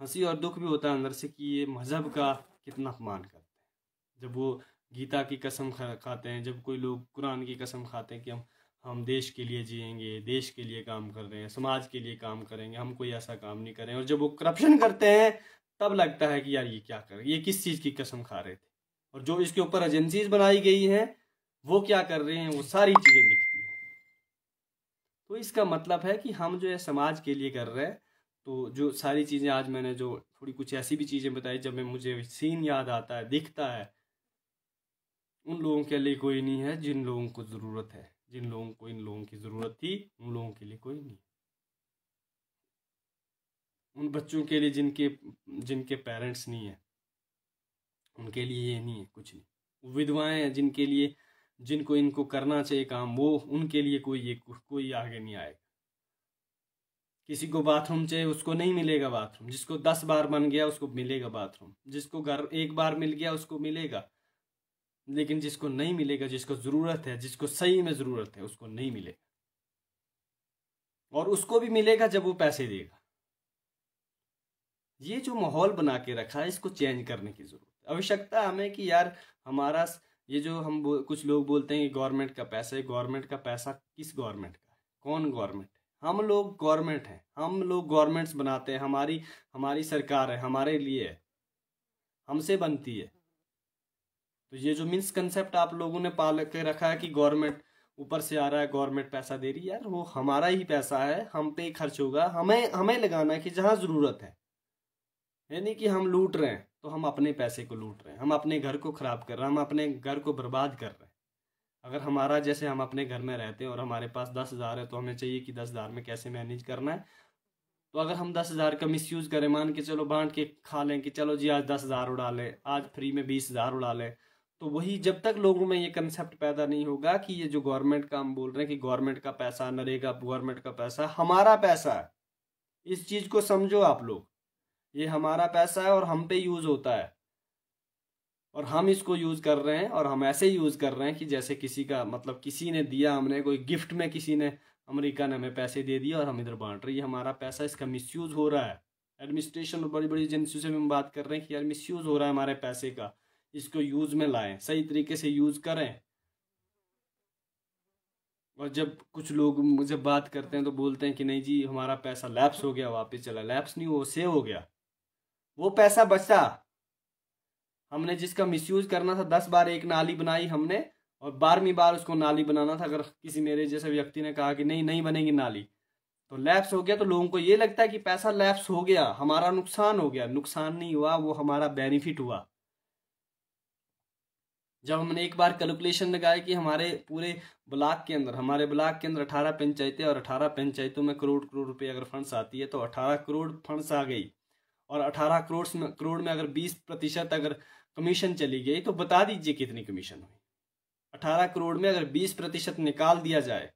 हंसी और दुख भी होता है अंदर से कि ये मज़हब का कितना अपमान करते हैं जब वो गीता की कसम खाते हैं जब कोई लोग कुरान की कसम खाते हैं कि हम हम देश के लिए जिएंगे देश के लिए काम कर रहे हैं समाज के लिए काम करेंगे हम कोई ऐसा काम नहीं करें और जब वो करप्शन करते हैं तब लगता है कि यार ये क्या कर ये किस चीज़ की कसम खा रहे थे और जो इसके ऊपर एजेंसीज बनाई गई हैं वो क्या कर रहे हैं वो सारी चीज़ें दिखती हैं तो इसका मतलब है कि हम जो है समाज के लिए कर रहे हैं तो जो सारी चीज़ें आज मैंने जो थोड़ी कुछ ऐसी भी चीज़ें बताई जब मैं मुझे सीन याद आता है दिखता है उन लोगों के लिए कोई नहीं है जिन लोगों को ज़रूरत है जिन लोगों को इन लोगों की ज़रूरत थी उन लोगों के लिए कोई नहीं उन बच्चों के लिए जिनके जिनके पेरेंट्स नहीं है उनके लिए ये नहीं है कुछ नहीं विधवाएं हैं जिनके लिए जिनको इनको करना चाहिए काम वो उनके लिए कोई ये कोई आगे नहीं आएगा किसी को बाथरूम चाहिए उसको नहीं मिलेगा बाथरूम जिसको दस बार बन गया उसको मिलेगा बाथरूम जिसको घर एक बार मिल गया उसको मिलेगा लेकिन जिसको नहीं मिलेगा जिसको ज़रूरत है जिसको सही में ज़रूरत है उसको नहीं मिलेगा और उसको भी मिलेगा जब वो पैसे देगा ये जो माहौल बना के रखा है इसको चेंज करने की ज़रूरत आवश्यकता हमें कि यार हमारा ये जो हम कुछ लोग बोलते हैं कि गवर्नमेंट का पैसा है गवर्नमेंट का पैसा किस गवर्नमेंट का है कौन गवर्नमेंट हम लोग गवर्नमेंट हैं हम लोग गवर्नमेंट्स बनाते हैं हमारी हमारी सरकार है हमारे लिए है हमसे बनती है तो ये जो मीन्स कंसेप्ट आप लोगों ने पाल के रखा है कि गवर्नमेंट ऊपर से आ रहा है गवर्नमेंट पैसा दे रही है यार वो हमारा ही पैसा है हम पे खर्च होगा हमें हमें लगाना है कि जहाँ ज़रूरत है यानी कि हम लूट रहे हैं तो हम अपने पैसे को लूट रहे हैं हम अपने घर को ख़राब कर रहे हैं हम अपने घर को बर्बाद कर रहे हैं अगर हमारा जैसे हम अपने घर में रहते हैं और हमारे पास दस हज़ार है तो हमें चाहिए कि दस हज़ार में कैसे मैनेज करना है तो अगर हम दस हज़ार का मिस यूज़ करें मान के चलो बांट के खा लें कि चलो जी आज दस हज़ार उड़ा लें आज फ्री में बीस हज़ार उड़ा लें तो वही जब तक लोगों में ये कंसेप्ट पैदा नहीं होगा कि ये जो गवर्नमेंट का हम बोल रहे हैं कि गवर्नमेंट का पैसा नरेगा गवर्नमेंट का पैसा हमारा पैसा है इस चीज़ को समझो आप लोग ये हमारा पैसा है और हम पे यूज़ होता है और हम इसको यूज़ कर रहे हैं और हम ऐसे यूज़ कर रहे हैं कि जैसे किसी का मतलब किसी ने दिया हमने कोई गिफ्ट में किसी ने अमेरिका ने हमें पैसे दे दिए और हम इधर बांट रहे हैं ये हमारा पैसा इसका मिसयूज़ हो रहा है एडमिनिस्ट्रेशन और बड़ी बड़ी एजेंसियों से भी हम बात कर रहे हैं कि यार मिसयूज़ हो रहा है हमारे पैसे का इसको यूज में लाएं सही तरीके से यूज करें और जब कुछ लोग मुझे बात करते हैं तो बोलते हैं कि नहीं जी हमारा पैसा लैप्स हो गया वापस चला लैप्स नहीं वो सेव हो गया वो पैसा बचा हमने जिसका मिसयूज करना था दस बार एक नाली बनाई हमने और बारहवीं बार उसको नाली बनाना था अगर किसी मेरे जैसे व्यक्ति ने कहा कि नहीं नहीं बनेगी नाली तो लैप्स हो गया तो लोगों को ये लगता है कि पैसा लैप्स हो गया हमारा नुकसान हो गया नुकसान नहीं हुआ वो हमारा बेनिफिट हुआ जब हमने एक बार कैलकुलेशन लगाया कि हमारे पूरे ब्लॉक के अंदर हमारे ब्लॉक के अंदर अठारह पंचायतें और अठारह पंचायतों में करोड़ करोड़ रुपए अगर फंड्स आती है तो अठारह करोड़ फंड्स आ गई और अठारह करोड़ में करोड़ में अगर बीस प्रतिशत अगर कमीशन चली गई तो बता दीजिए कितनी कमीशन हुई अठारह करोड़ में अगर बीस प्रतिशत निकाल दिया जाए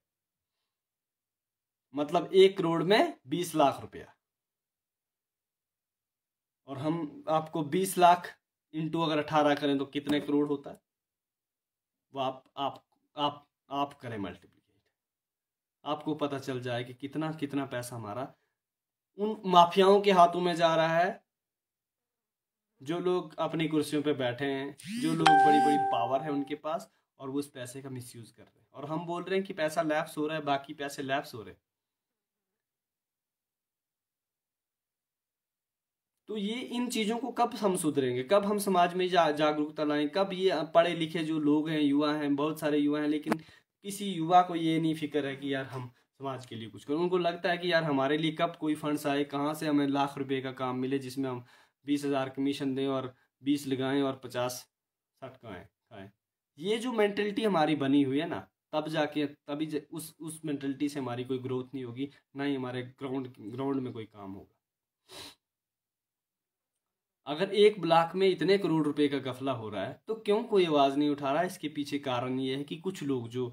मतलब एक करोड़ में बीस लाख रुपया और हम आपको बीस लाख इंटू अगर अठारह करें तो कितने करोड़ होता है वो आप आप आप आप करें मल्टीप्लीकेट आपको पता चल जाए कि कितना कितना पैसा हमारा उन माफियाओं के हाथों में जा रहा है जो लोग अपनी कुर्सियों पे बैठे हैं जो लोग बड़ी बड़ी पावर है उनके पास और वो उस पैसे का मिसयूज़ कर रहे हैं और हम बोल रहे हैं कि पैसा लैप्स हो रहा है बाकी पैसे लैप्स हो रहे हैं तो ये इन चीज़ों को कब हम सुधरेंगे कब हम समाज में जा, जागरूकता लाएं कब ये पढ़े लिखे जो लोग हैं युवा हैं बहुत सारे युवा हैं लेकिन किसी युवा को ये नहीं फिक्र है कि यार हम समाज के लिए कुछ करें उनको लगता है कि यार हमारे लिए कब कोई फंड्स आए कहाँ से हमें लाख रुपए का काम मिले जिसमें हम बीस हज़ार कमीशन दें और बीस लगाएं और पचास साठ खाएँ खाएँ ये जो मैंटेलिटी हमारी बनी हुई है ना तब जाके तभी जा, उस उस मेंटेलिटी से हमारी कोई ग्रोथ नहीं होगी ना ही हमारे ग्राउंड ग्राउंड में कोई काम होगा अगर एक ब्लॉक में इतने करोड़ रुपए का गफला हो रहा है तो क्यों कोई आवाज़ नहीं उठा रहा है इसके पीछे कारण ये है कि कुछ लोग जो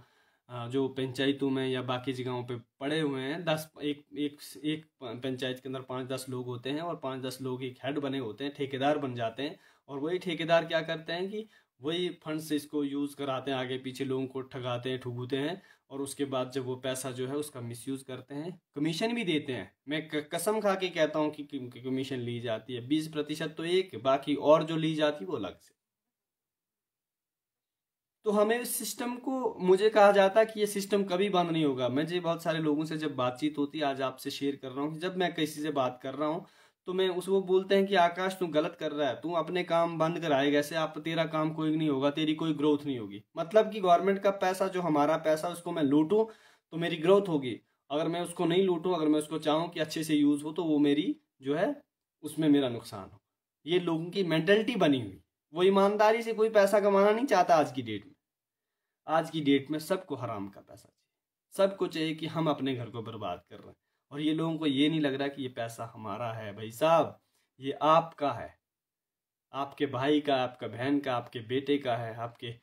जो पंचायतों में या बाकी जगहों पे पड़े हुए हैं दस एक एक एक पंचायत के अंदर पाँच दस लोग होते हैं और पाँच दस लोग एक हेड बने होते हैं ठेकेदार बन जाते हैं और वही ठेकेदार क्या करते हैं कि वही फंड से इसको यूज़ कराते हैं आगे पीछे लोगों को ठगाते हैं ठुगूते हैं और उसके बाद जब वो पैसा जो है उसका मिसयूज़ करते हैं कमीशन भी देते हैं मैं कसम खा के कहता हूँ कि कमीशन ली जाती है बीस प्रतिशत तो एक बाकी और जो ली जाती है वो अलग से तो हमें इस सिस्टम को मुझे कहा जाता है कि ये सिस्टम कभी बंद नहीं होगा मैं जी बहुत सारे लोगों से जब बातचीत होती है आज आपसे शेयर कर रहा हूँ जब मैं किसी से बात कर रहा हूँ तो मैं उस वो बोलते हैं कि आकाश तू गलत कर रहा है तू अपने काम बंद कराएगा ऐसे आप तेरा काम कोई नहीं होगा तेरी कोई ग्रोथ नहीं होगी मतलब कि गवर्नमेंट का पैसा जो हमारा पैसा उसको मैं लूटूँ तो मेरी ग्रोथ होगी अगर मैं उसको नहीं लूटूँ अगर मैं उसको चाहूँ कि अच्छे से यूज़ हो तो वो मेरी जो है उसमें मेरा नुकसान हो ये लोगों की मैंटेलिटी बनी हुई वो ईमानदारी से कोई पैसा कमाना नहीं चाहता आज की डेट में आज की डेट में सबको हराम का पैसा चाहिए सबको चाहिए कि हम अपने घर को बर्बाद कर रहे हैं और ये लोगों को ये नहीं लग रहा कि ये पैसा हमारा है भाई साहब ये आपका है आपके भाई का आपका बहन का आपके बेटे का है आपके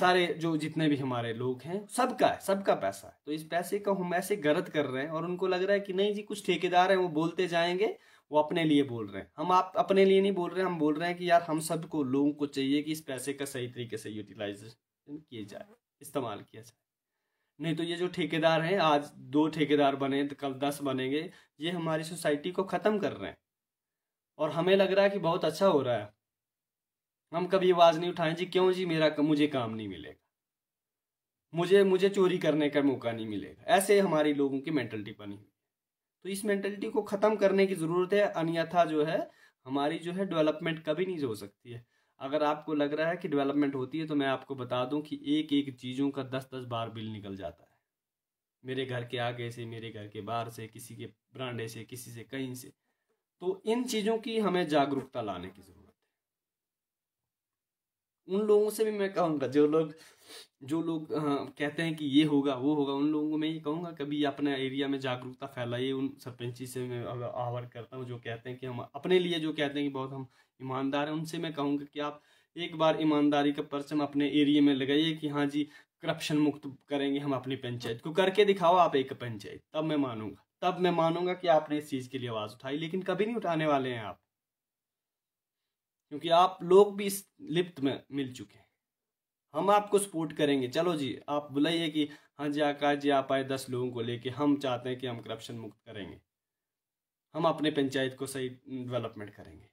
सारे जो जितने भी हमारे लोग हैं सबका है सबका पैसा है तो इस पैसे का हम ऐसे गलत कर रहे हैं और उनको लग रहा है कि नहीं जी कुछ ठेकेदार हैं वो बोलते जाएंगे वो अपने लिए बोल रहे हैं हम आप अपने लिए नहीं बोल रहे हम बोल रहे हैं कि यार हम सबको लोगों को चाहिए कि इस पैसे का सही तरीके से यूटिलाइजेशन किया जाए इस्तेमाल किया जाए नहीं तो ये जो ठेकेदार हैं आज दो ठेकेदार बने तो कल दस बनेंगे ये हमारी सोसाइटी को ख़त्म कर रहे हैं और हमें लग रहा है कि बहुत अच्छा हो रहा है हम कभी आवाज़ नहीं उठाएं जी क्यों जी मेरा मुझे काम नहीं मिलेगा मुझे मुझे चोरी करने का मौका नहीं मिलेगा ऐसे हमारी लोगों की मैंटलिटी बनी हुई तो इस मैंटलिटी को ख़त्म करने की ज़रूरत है अन्यथा जो है हमारी जो है डेवलपमेंट कभी नहीं हो सकती है अगर आपको लग रहा है कि डेवलपमेंट होती है तो मैं आपको बता दूं कि एक एक चीज़ों का दस दस बार बिल निकल जाता है मेरे घर के आगे से मेरे घर के बाहर से किसी के ब्रांडे से किसी से कहीं से तो इन चीज़ों की हमें जागरूकता लाने की ज़रूरत है उन लोगों से भी मैं कहूँगा जो लोग जो लोग आ, कहते हैं कि ये होगा वो होगा उन लोगों को मैं ये कहूँगा कभी अपने एरिया में जागरूकता फैलाइए उन सरपंची से मैं आवर करता हूँ जो कहते हैं कि हम अपने लिए जो कहते हैं कि बहुत हम ईमानदार हैं उनसे मैं कहूँगा कि आप एक बार ईमानदारी का परचम अपने एरिए में लगाइए कि हाँ जी करप्शन मुक्त करेंगे हम अपनी पंचायत को करके दिखाओ आप एक पंचायत तब मैं मानूंगा तब मैं मानूंगा कि आपने इस चीज़ के लिए आवाज़ उठाई लेकिन कभी नहीं उठाने वाले हैं आप क्योंकि आप लोग भी इस लिप्त में मिल चुके हैं हम आपको सपोर्ट करेंगे चलो जी आप बुलाइए कि हाँ जी आकाश जी आप आए दस लोगों को लेके हम चाहते हैं कि हम करप्शन मुक्त करेंगे हम अपने पंचायत को सही डेवलपमेंट करेंगे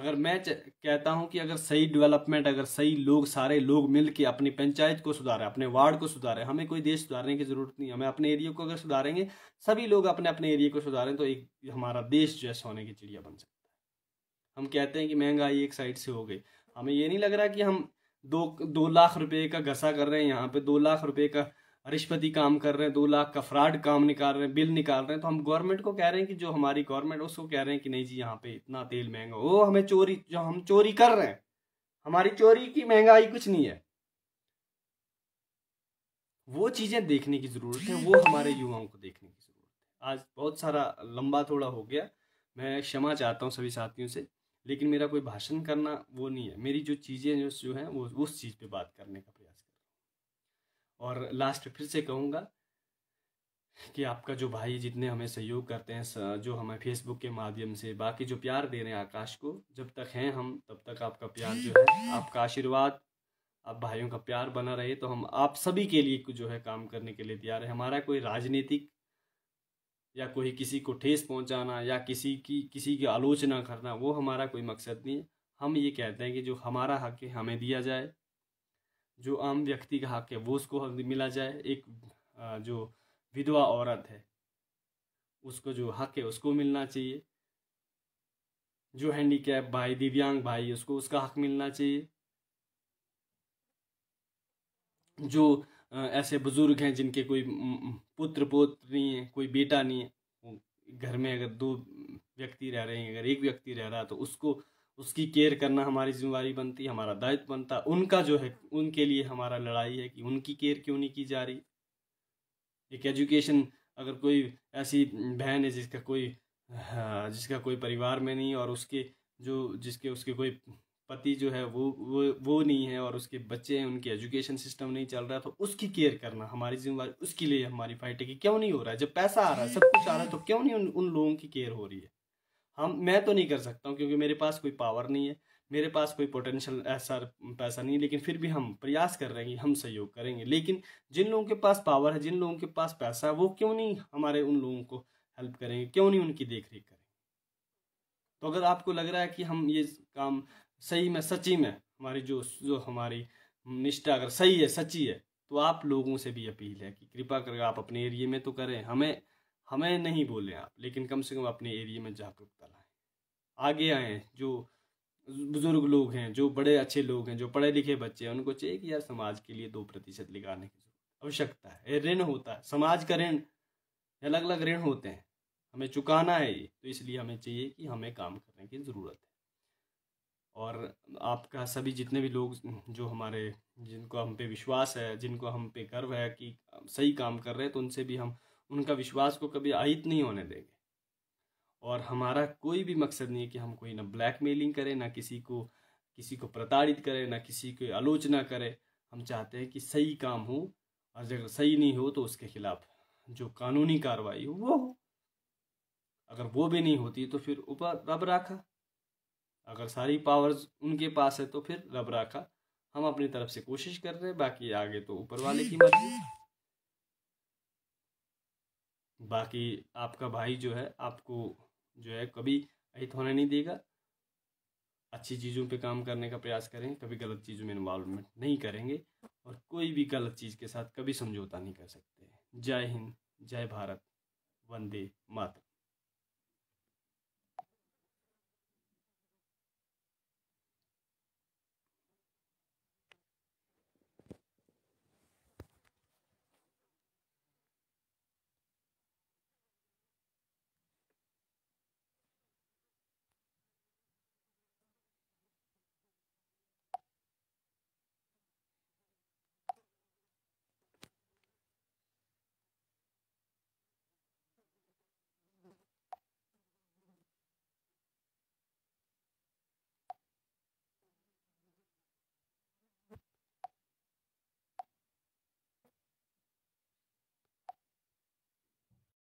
अगर मैं कहता हूं कि अगर सही डेवलपमेंट अगर सही लोग सारे लोग मिल के अपनी पंचायत को सुधारें अपने वार्ड को सुधारें हमें कोई देश सुधारने की ज़रूरत नहीं हमें अपने एरिया को अगर सुधारेंगे सभी लोग अपने अपने एरिया को सुधारें तो एक हमारा देश जो है सोने की चिड़िया बन सकता है हम कहते हैं कि महंगाई एक साइड से हो गई हमें ये नहीं लग रहा कि हम दो दो लाख रुपए का घसा कर रहे हैं यहाँ पे दो लाख रुपए का रिश्वती काम कर रहे हैं दो लाख का फ्रॉड काम निकाल रहे हैं बिल निकाल रहे हैं तो हम गवर्नमेंट को कह रहे हैं कि जो हमारी गवर्नमेंट उसको कह रहे हैं कि नहीं जी यहाँ पे इतना तेल महंगा वो हमें चोरी जो हम चोरी कर रहे हैं हमारी चोरी की महंगाई कुछ नहीं है वो चीज़ें देखने की ज़रूरत है वो हमारे युवाओं को देखने की ज़रूरत है आज बहुत सारा लंबा थोड़ा हो गया मैं क्षमा चाहता हूँ सभी साथियों से लेकिन मेरा कोई भाषण करना वो नहीं है मेरी जो चीज़ें जो हैं वो उस चीज़ पे बात करने का प्रयास कर रहा हूँ और लास्ट फिर से कहूँगा कि आपका जो भाई जितने हमें सहयोग करते हैं जो हमें फेसबुक के माध्यम से बाकी जो प्यार दे रहे हैं आकाश को जब तक हैं हम तब तक आपका प्यार जो है आपका आशीर्वाद आप भाइयों का प्यार बना रहे तो हम आप सभी के लिए जो है काम करने के लिए तैयार है हमारा कोई राजनीतिक या कोई किसी को ठेस पहुंचाना या किसी की किसी की आलोचना करना वो हमारा कोई मकसद नहीं है हम ये कहते हैं कि जो हमारा हक है हमें दिया जाए जो आम व्यक्ति का हक है वो उसको हक मिला जाए एक जो विधवा औरत है उसको जो हक है उसको मिलना चाहिए जो हैंडीकैप भाई दिव्यांग भाई उसको उसका हक मिलना चाहिए जो ऐसे बुजुर्ग हैं जिनके कोई पुत्र पोत्री है कोई बेटा नहीं है घर में अगर दो व्यक्ति रह रहे हैं अगर एक व्यक्ति रह रहा है तो उसको उसकी केयर करना हमारी जिम्मेवारी बनती है हमारा दायित्व बनता है उनका जो है उनके लिए हमारा लड़ाई है कि उनकी केयर क्यों नहीं की जा रही एक एजुकेशन अगर कोई ऐसी बहन है जिसका कोई हाँ, जिसका कोई परिवार में नहीं और उसके जो जिसके उसके कोई पति जो है वो वो वो नहीं है और उसके बच्चे हैं उनकी एजुकेशन सिस्टम नहीं चल रहा तो उसकी केयर करना हमारी जिम्मेवारी उसके लिए हमारी फाइट है कि क्यों नहीं हो रहा है जब पैसा आ रहा है सब कुछ आ रहा है तो क्यों नहीं उन, उन लोगों की केयर हो रही है हम मैं तो नहीं कर सकता हूँ क्योंकि मेरे पास कोई पावर नहीं है मेरे पास कोई पोटेंशियल ऐसा पैसा नहीं है लेकिन फिर भी हम प्रयास कर रहे हैं हम सहयोग करेंगे लेकिन जिन लोगों के पास पावर है जिन लोगों के पास पैसा है वो क्यों नहीं हमारे उन लोगों को हेल्प करेंगे क्यों नहीं उनकी देख रेख करेंगे तो अगर आपको लग रहा है कि हम ये काम सही में सच्ची में हमारी जो जो हमारी निष्ठा अगर सही है सच्ची है तो आप लोगों से भी अपील है कि कृपा करके आप अपने एरिए में तो करें हमें हमें नहीं बोले आप लेकिन कम से कम अपने एरिए में जागरूकता लाएं आगे आएँ जो बुजुर्ग लोग हैं जो बड़े अच्छे लोग हैं जो पढ़े लिखे बच्चे हैं उनको चाहिए कि यार समाज के लिए दो प्रतिशत लिखाने की आवश्यकता है ऋण होता है समाज का ऋण अलग अलग ऋण होते हैं हमें चुकाना है ये तो इसलिए हमें चाहिए कि हमें काम करने की ज़रूरत है और आपका सभी जितने भी लोग जो हमारे जिनको हम पे विश्वास है जिनको हम पे गर्व है कि सही काम कर रहे हैं तो उनसे भी हम उनका विश्वास को कभी आहित नहीं होने देंगे और हमारा कोई भी मकसद नहीं है कि हम कोई ना ब्लैकमेलिंग करें ना किसी को किसी को प्रताड़ित करें ना किसी की आलोचना करें हम चाहते हैं कि सही काम हो और अगर सही नहीं हो तो उसके खिलाफ जो कानूनी कार्रवाई हो वो हो अगर वो भी नहीं होती तो फिर ऊपर रब राखा अगर सारी पावर्स उनके पास है तो फिर रबरा का हम अपनी तरफ से कोशिश कर रहे हैं बाकी आगे तो ऊपर वाले की मर्जी बाकी आपका भाई जो है आपको जो है कभी अहित होने नहीं देगा अच्छी चीज़ों पे काम करने का प्रयास करें कभी गलत चीज़ों में इन्वॉल्वमेंट नहीं करेंगे और कोई भी गलत चीज़ के साथ कभी समझौता नहीं कर सकते जय हिंद जय भारत वंदे मातृ